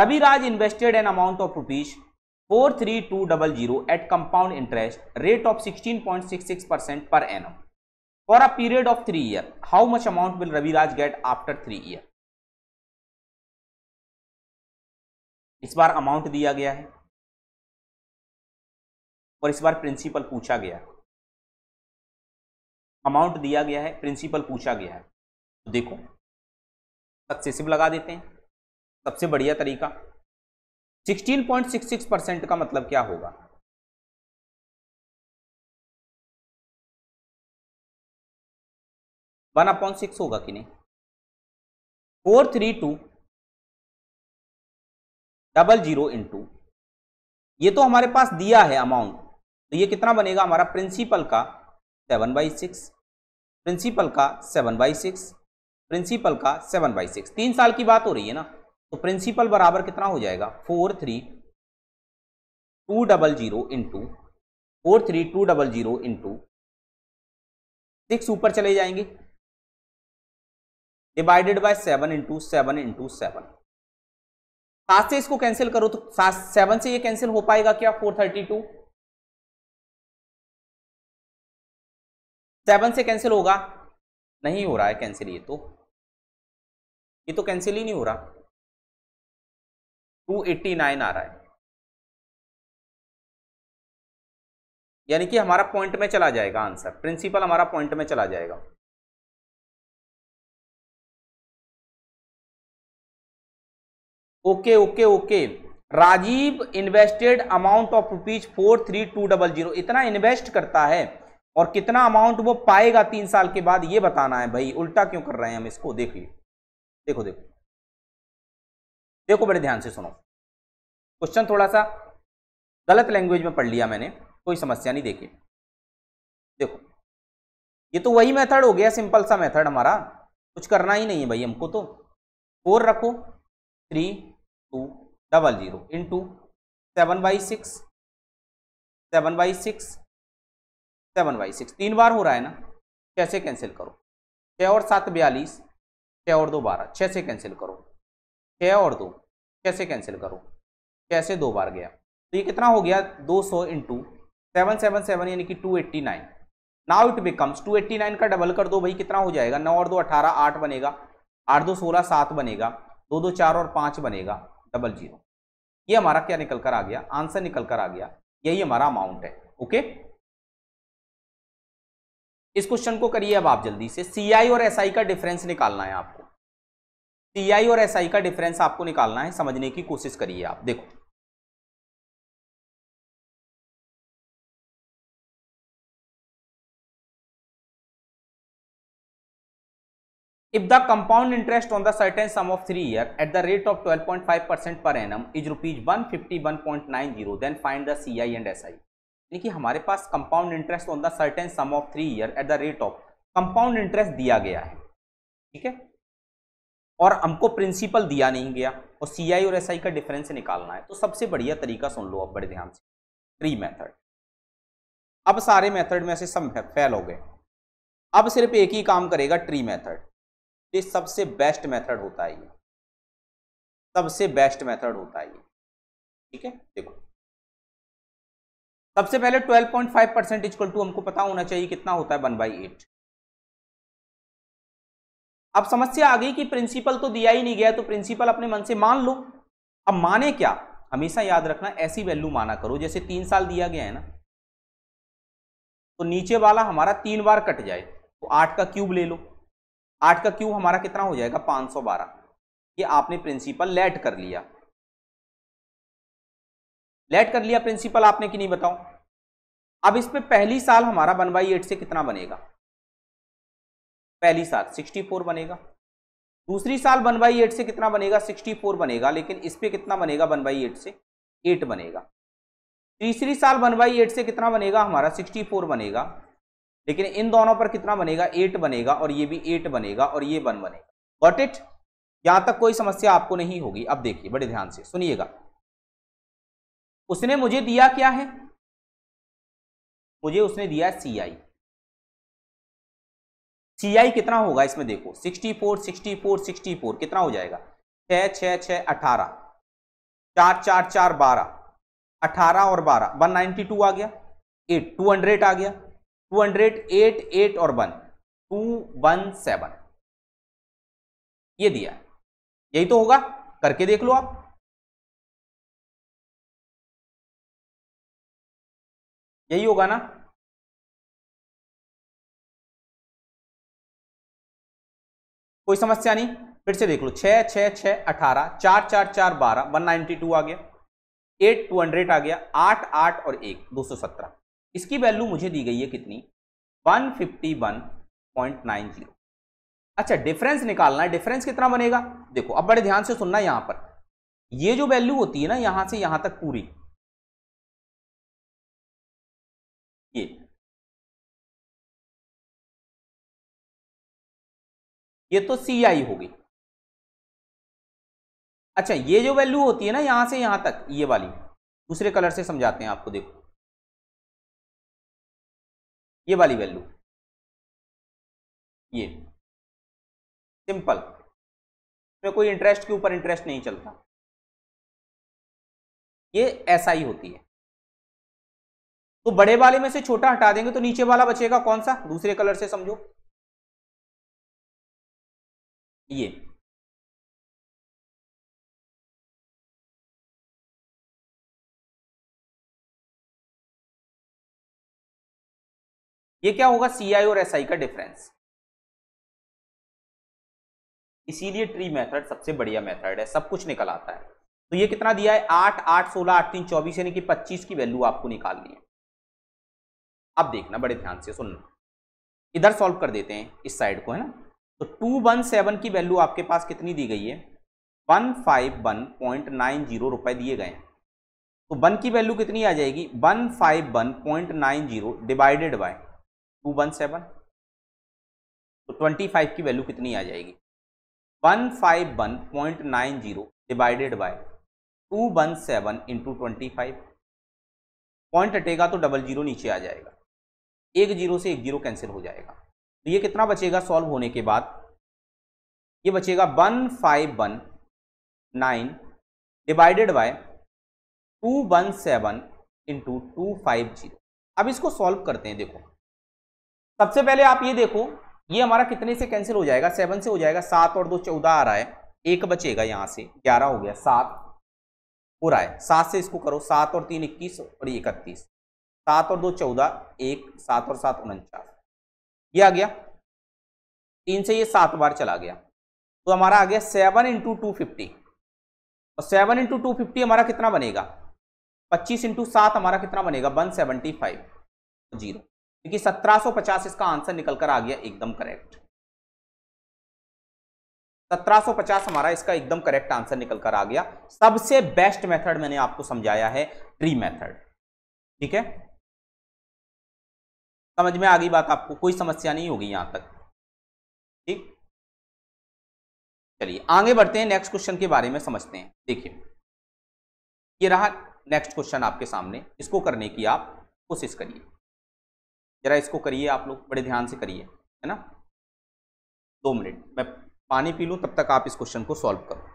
Raviraj invested an amount of rupees four three two double zero at compound interest rate of sixteen point six six percent per annum for a period of three year how much amount will Raviraj get after three year इस बार amount दिया गया है और इस बार principal पूछा गया है अमाउंट दिया गया है प्रिंसिपल पूछा गया है तो देखो सक्सेसिव लगा देते हैं सबसे बढ़िया तरीका 16.66 परसेंट का मतलब क्या होगा वन अपॉइंट सिक्स होगा कि नहीं four three two double zero into ये तो हमारे पास दिया है अमाउंट तो ये कितना बनेगा हमारा प्रिंसिपल का सेवन बाई सिक्स प्रिंसिपल का सेवन बाई सिक्स प्रिंसिपल का सेवन बाई सिक्स तीन साल की बात हो रही है ना तो प्रिंसिपल बराबर कितना हो जाएगा four three two double zero into four three two double zero into six ऊपर चले जाएंगे divided by seven into seven into seven सात से इसको कैंसिल करो तो सात सेवन से ये कैंसिल हो पाएगा क्या फोर थर्टी टू सेवन से कैंसिल होगा नहीं हो रहा है कैंसिल ये तो ये तो कैंसिल ही नहीं हो रहा टू एट्टी नाइन आ रहा है यानी कि हमारा पॉइंट में चला जाएगा आंसर प्रिंसिपल हमारा पॉइंट में चला जाएगा okay okay okay Rajiv invested amount of rupees four three two double zero इतना इन्वेस्ट करता है और कितना अमाउंट वो पाएगा तीन साल के बाद ये बताना है भाई उल्टा क्यों कर रहे हैं हम इसको देख लिए देखो देखो देखो बड़े ध्यान से सुनो क्वेश्चन थोड़ा सा गलत लैंग्वेज में पढ़ लिया मैंने कोई समस्या नहीं देखी देखो ये तो वही मेथड हो गया सिंपल सा मेथड हमारा कुछ करना ही नहीं है भाई हमको तो फोर रखो three two double zero into seven by six seven by six seven by six तीन बार हो रहा है ना छः से कैंसिल करो छः और सात बयालीस छः और दो बारह छः से कैंसिल करो छः और दो छः से कैंसिल करो छः से दो बार गया तो ये कितना हो गया दो सौ इंटू सेवन सेवन सेवन यानी कि two eighty nine now it becomes two eighty nine का डबल कर दो भाई कितना हो जाएगा नौ और दो अठारह आठ बनेगा आठ दो सोलह सात बनेगा दो दो चार और पाँच बनेगा डबल जीरो ये हमारा क्या निकल कर आ गया आंसर निकल कर आ गया यही हमारा अमाउंट है ओके इस क्वेश्चन को करिए अब आप जल्दी से सीआई और एसआई का डिफरेंस निकालना है आपको सीआई और एसआई का डिफरेंस आपको निकालना है समझने की कोशिश करिए आप देखो if the compound interest on the certain sum of 3 year at the rate of 12.5% per annum is rupees 151.90 then find the ci and si यानी कि हमारे पास compound interest on the certain sum of three year at the rate of compound interest दिया गया है ठीक है और हमको प्रिंसिपल दिया नहीं गया और सी आई और एस SI का डिफरेंस निकालना है तो सबसे बढ़िया तरीका सुन लो आप बड़े ध्यान से ट्री मेथड अब सारे मेथड में से सब फेल हो गए अब सिर्फ एक ही काम करेगा ट्री मेथड ये सबसे बेस्ट मेथड होता है ये सबसे बेस्ट मेथड होता है ये ठीक है देखो सबसे पहले 12.5 परसेंट इजक्वल टू हमको पता होना चाहिए कितना होता है वन बाई एट अब समस्या आ गई कि प्रिंसिपल तो दिया ही नहीं गया तो प्रिंसिपल अपने मन से मान लो अब माने क्या हमेशा याद रखना ऐसी वैल्यू माना करो जैसे तीन साल दिया गया है ना तो नीचे वाला हमारा तीन बार कट जाए तो आठ का क्यूब ले लो आठ का क्यूब हमारा कितना हो जाएगा पांच सौ बारह ये आपने प्रिंसिपल लेट कर लिया लेट कर लिया प्रिंसिपल आपने कि नहीं बताओ अब इस पर पहली साल हमारा वन बाई एट से कितना बनेगा पहली साल सिक्सटी फोर बनेगा दूसरी साल वन बाई एट से कितना बनेगा सिक्सटी फोर बनेगा लेकिन इस पर कितना बनेगा वन बाई एट से एट बनेगा तीसरी साल वन बाई एट से कितना बनेगा हमारा सिक्सटी फोर बनेगा लेकिन इन दोनों पर कितना बनेगा एट बनेगा और ये भी एट बनेगा और ये वन बनेगा बट इट यहां तक कोई समस्या आपको नहीं होगी अब देखिए बड़े ध्यान से सुनिएगा उसने मुझे दिया क्या है मुझे उसने दिया सी आई सी आई कितना होगा इसमें देखो sixty four sixty four sixty four कितना हो जाएगा छ छ छ अठारह चार चार चार बारह अठारह और बारह वन नाइन्टी टू आ गया एट टू हंड्रेड आ गया टू हंड्रेड एट एट और वन टू वन सेवन ये दिया यही तो होगा करके देख लो आप यही होगा ना कोई समस्या नहीं फिर से देख लो छह छह छह अठारह चार चार चार बारह वन नाइन्टी टू आ गया एट टू हंड्रेड आ गया आठ आठ और एक दो सौ सत्रह इसकी वैल्यू मुझे दी गई है कितनी 151.90 अच्छा डिफरेंस निकालना है डिफरेंस कितना बनेगा देखो अब बड़े ध्यान से सुनना यहां पर ये जो वैल्यू होती है ना यहां से यहां तक पूरी ये ये तो सी आई होगी अच्छा ये जो वैल्यू होती है ना यहां से यहां तक ये वाली दूसरे कलर से समझाते हैं आपको देखो ये वाली वैल्यू ये सिंपल इसमें कोई इंटरेस्ट के ऊपर इंटरेस्ट नहीं चलता ये ऐसा ही होती है तो बड़े वाले में से छोटा हटा देंगे तो नीचे वाला बचेगा कौन सा दूसरे कलर से समझो ये ये क्या होगा सी आई और एस SI का डिफरेंस इसीलिए ट्री मेथड सबसे बढ़िया मेथड है सब कुछ निकल आता है तो ये कितना दिया है आठ आठ सोलह आठ तीन चौबीस यानी कि पच्चीस की वैल्यू आपको निकालनी है अब देखना बड़े ध्यान से सुनना इधर सॉल्व कर देते हैं इस साइड को है ना तो टू वन सेवन की वैल्यू आपके पास कितनी दी गई है one five one point nine zero रुपए दिए गए हैं तो वन की वैल्यू कितनी आ जाएगी one five one point nine zero divided by two one seven तो ट्वेंटी फाइव की वैल्यू कितनी आ जाएगी one five one point nine zero divided by two one seven into twenty five point हटेगा तो डबल जीरो नीचे आ जाएगा एक जीरो से एक जीरो कैंसिल हो जाएगा तो ये कितना बचेगा सॉल्व होने के बाद ये बचेगा one five one nine divided by two one seven into two five zero अब इसको सॉल्व करते हैं देखो सबसे पहले आप ये देखो ये हमारा कितने से कैंसिल हो जाएगा सेवन से हो जाएगा सात और दो चौदह आ रहा है एक बचेगा यहाँ से ग्यारह हो गया सात हो रहा है सात से इसको करो सात और तीन इक्कीस और इकतीस सात और दो चौदह एक सात और सात उनचास ये आ गया तीन से ये सात बार चला गया तो हमारा आ गया सेवन इंटू टू फिफ्टी और सेवन इंटू टू फिफ्टी हमारा कितना बनेगा पच्चीस इंटू सात हमारा कितना बनेगा वन सेवेंटी फाइव जीरो क्योंकि 1750 इसका आंसर निकलकर आ गया एकदम करेक्ट 1750 हमारा इसका एकदम करेक्ट आंसर निकलकर आ गया सबसे बेस्ट मेथड मैंने आपको समझाया है ट्री मेथड ठीक है समझ में आ गई बात आपको कोई समस्या नहीं होगी यहां तक ठीक चलिए आगे बढ़ते हैं नेक्स्ट क्वेश्चन के बारे में समझते हैं देखिए ये रहा नेक्स्ट क्वेश्चन आपके सामने इसको करने की आप कोशिश करिए ज़रा इसको करिए आप लोग बड़े ध्यान से करिए है ना दो मिनट मैं पानी पी लूँ तब तक आप इस क्वेश्चन को सॉल्व करो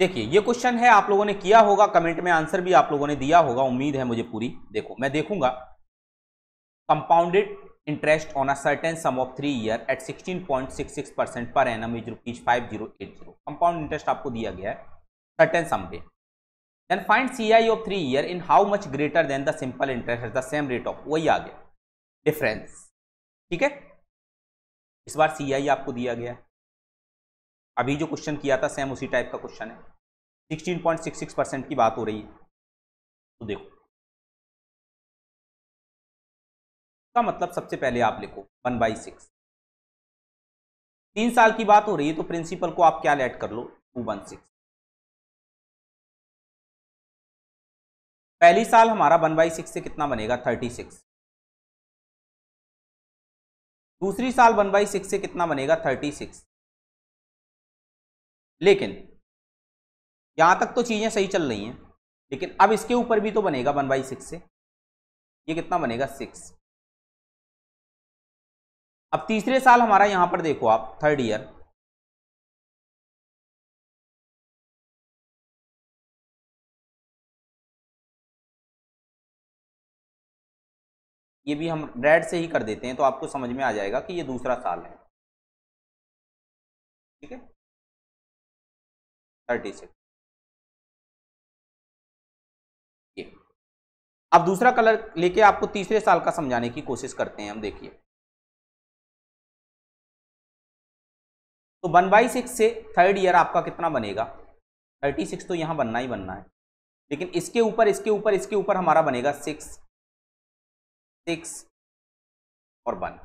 देखिए ये क्वेश्चन है आप लोगों ने किया होगा कमेंट में आंसर भी आप लोगों ने दिया होगा उम्मीद है मुझे पूरी देखो मैं देखूंगा compounded interest on a certain sum of three year at 16.66 percent per annum is rupees five zero eight zero compound interest आपको दिया गया है सर्टेन सम पे then find C I of three year in how much greater than the simple interest at the same rate of वही आ गया difference ठीक है इस बार सी आई आपको दिया गया है अभी जो क्वेश्चन किया था सेम उसी टाइप का क्वेश्चन है sixteen point six six percent की बात हो रही है तो देखो का मतलब सबसे पहले आप लिखो वन बाई सिक्स तीन साल की बात हो रही है तो प्रिंसिपल को आप क्या लेट कर लो टू वन सिक्स पहली साल हमारा वन बाई सिक्स से कितना बनेगा थर्टी सिक्स दूसरी साल वन बाई सिक्स से कितना बनेगा थर्टी सिक्स लेकिन यहाँ तक तो चीज़ें सही चल रही हैं लेकिन अब इसके ऊपर भी तो बनेगा वन बाई सिक्स से ये कितना बनेगा सिक्स अब तीसरे साल हमारा यहाँ पर देखो आप थर्ड ईयर ये भी हम रेड से ही कर देते हैं तो आपको समझ में आ जाएगा कि ये दूसरा साल है ठीक है थर्टी सिक्स अब दूसरा कलर लेके आपको तीसरे साल का समझाने की कोशिश करते हैं हम देखिए तो वन बाई सिक्स से थर्ड ईयर आपका कितना बनेगा थर्टी सिक्स तो यहां बनना ही बनना है लेकिन इसके ऊपर इसके ऊपर इसके ऊपर हमारा बनेगा सिक्स सिक्स और वन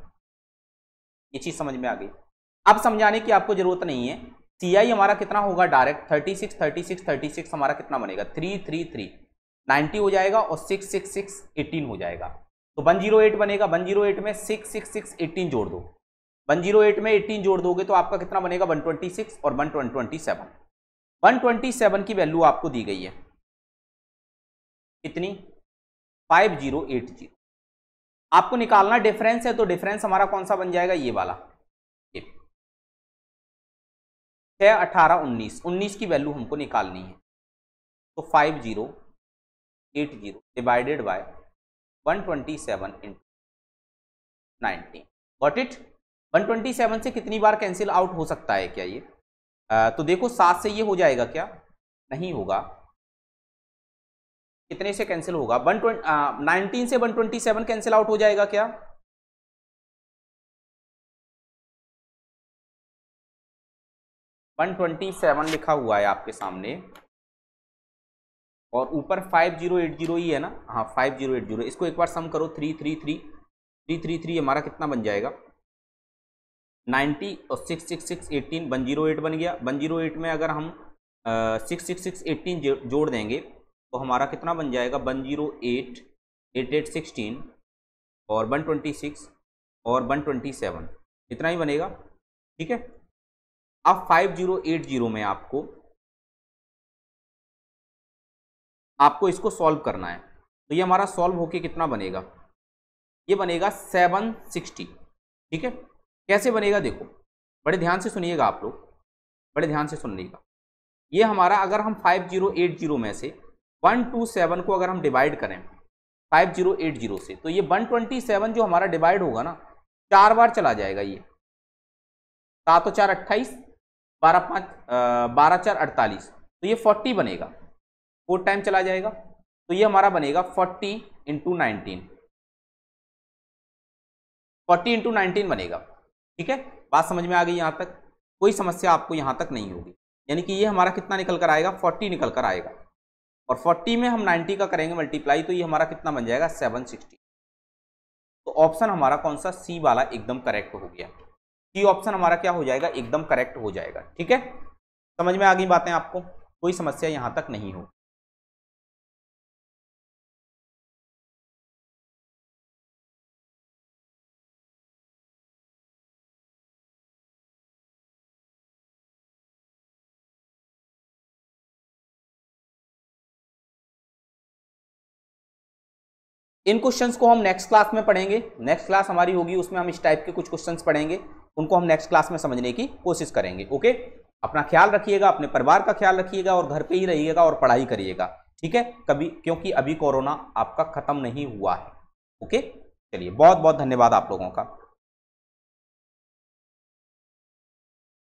ये चीज़ समझ में आ गई अब समझाने की आपको ज़रूरत नहीं है सी आई हमारा कितना होगा direct thirty six thirty six thirty six हमारा कितना बनेगा थ्री थ्री थ्री नाइन्टी हो जाएगा और सिक्स सिक्स सिक्स एटीन हो जाएगा तो वन जीरो एट बनेगा वन जीरो एट में सिक्स सिक्स सिक्स एटीन जोड़ दो वन जीरो एट में एटीन जोड़ दोगे तो आपका कितना बनेगा वन ट्वेंटी सिक्स और one twenty seven one twenty seven की वैल्यू आपको दी गई है कितनी फाइव जीरो एट जीरो आपको निकालना डिफरेंस है तो डिफरेंस हमारा कौन सा बन जाएगा ये वाला छः अठारह उन्नीस उन्नीस की वैल्यू हमको निकालनी है तो five zero eight zero divided by one twenty seven into nineteen what it one twenty seven से कितनी बार कैंसिल आउट हो सकता है क्या ये आ, तो देखो सात से ये हो जाएगा क्या नहीं होगा कितने से कैंसिल होगा वन नाइनटीन से one twenty seven cancel out हो जाएगा क्या 127 लिखा हुआ है आपके सामने और ऊपर 5080 ही है ना हाँ फाइव जीरो एट जीरो इसको एक बार सम करो three three three three three three हमारा कितना बन जाएगा 90 और six six six 18 one zero eight बन गया वन जीरो एट में अगर हम सिक्स सिक्स सिक्स एटीन जोड़ देंगे तो हमारा कितना बन जाएगा one zero eight eight eight sixteen और वन ट्वेंटी सिक्स और वन ट्वेंटी सेवन कितना ही बनेगा ठीक है अब 5080 में आपको आपको इसको सॉल्व करना है तो ये हमारा सॉल्व होके कितना बनेगा ये बनेगा 760 ठीक है कैसे बनेगा देखो बड़े ध्यान से सुनिएगा आप लोग बड़े ध्यान से सुनिएगा ये हमारा अगर हम 5080 में से 127 को अगर हम डिवाइड करें 5080 से तो ये 127 जो हमारा डिवाइड होगा ना चार बार चला जाएगा ये सात चार अट्ठाईस बारह पाँच बारह चार अड़तालीस तो ये फोर्टी बनेगा फोर टाइम चला जाएगा तो ये हमारा बनेगा forty into nineteen forty into nineteen बनेगा ठीक है बात समझ में आ गई यहाँ तक कोई समस्या आपको यहाँ तक नहीं होगी यानी कि ये हमारा कितना निकल कर आएगा फोर्टी निकल कर आएगा और फोर्टी में हम नाइन्टी का करेंगे मल्टीप्लाई तो ये हमारा कितना बन जाएगा सेवन सिक्सटी तो ऑप्शन हमारा कौन सा सी वाला एकदम करेक्ट हो गया सी ऑप्शन हमारा क्या हो जाएगा एकदम करेक्ट हो जाएगा ठीक है समझ में आ गई बातें आपको कोई समस्या यहां तक नहीं हो इन क्वेश्चंस को हम नेक्स्ट क्लास में पढ़ेंगे नेक्स्ट क्लास हमारी होगी उसमें हम इस टाइप के कुछ क्वेश्चंस पढ़ेंगे उनको हम नेक्स्ट क्लास में समझने की कोशिश करेंगे ओके अपना ख्याल रखिएगा अपने परिवार का ख्याल रखिएगा और घर पे ही रहिएगा और पढ़ाई करिएगा ठीक है कभी क्योंकि अभी कोरोना आपका खत्म नहीं हुआ है ओके चलिए बहुत बहुत धन्यवाद आप लोगों का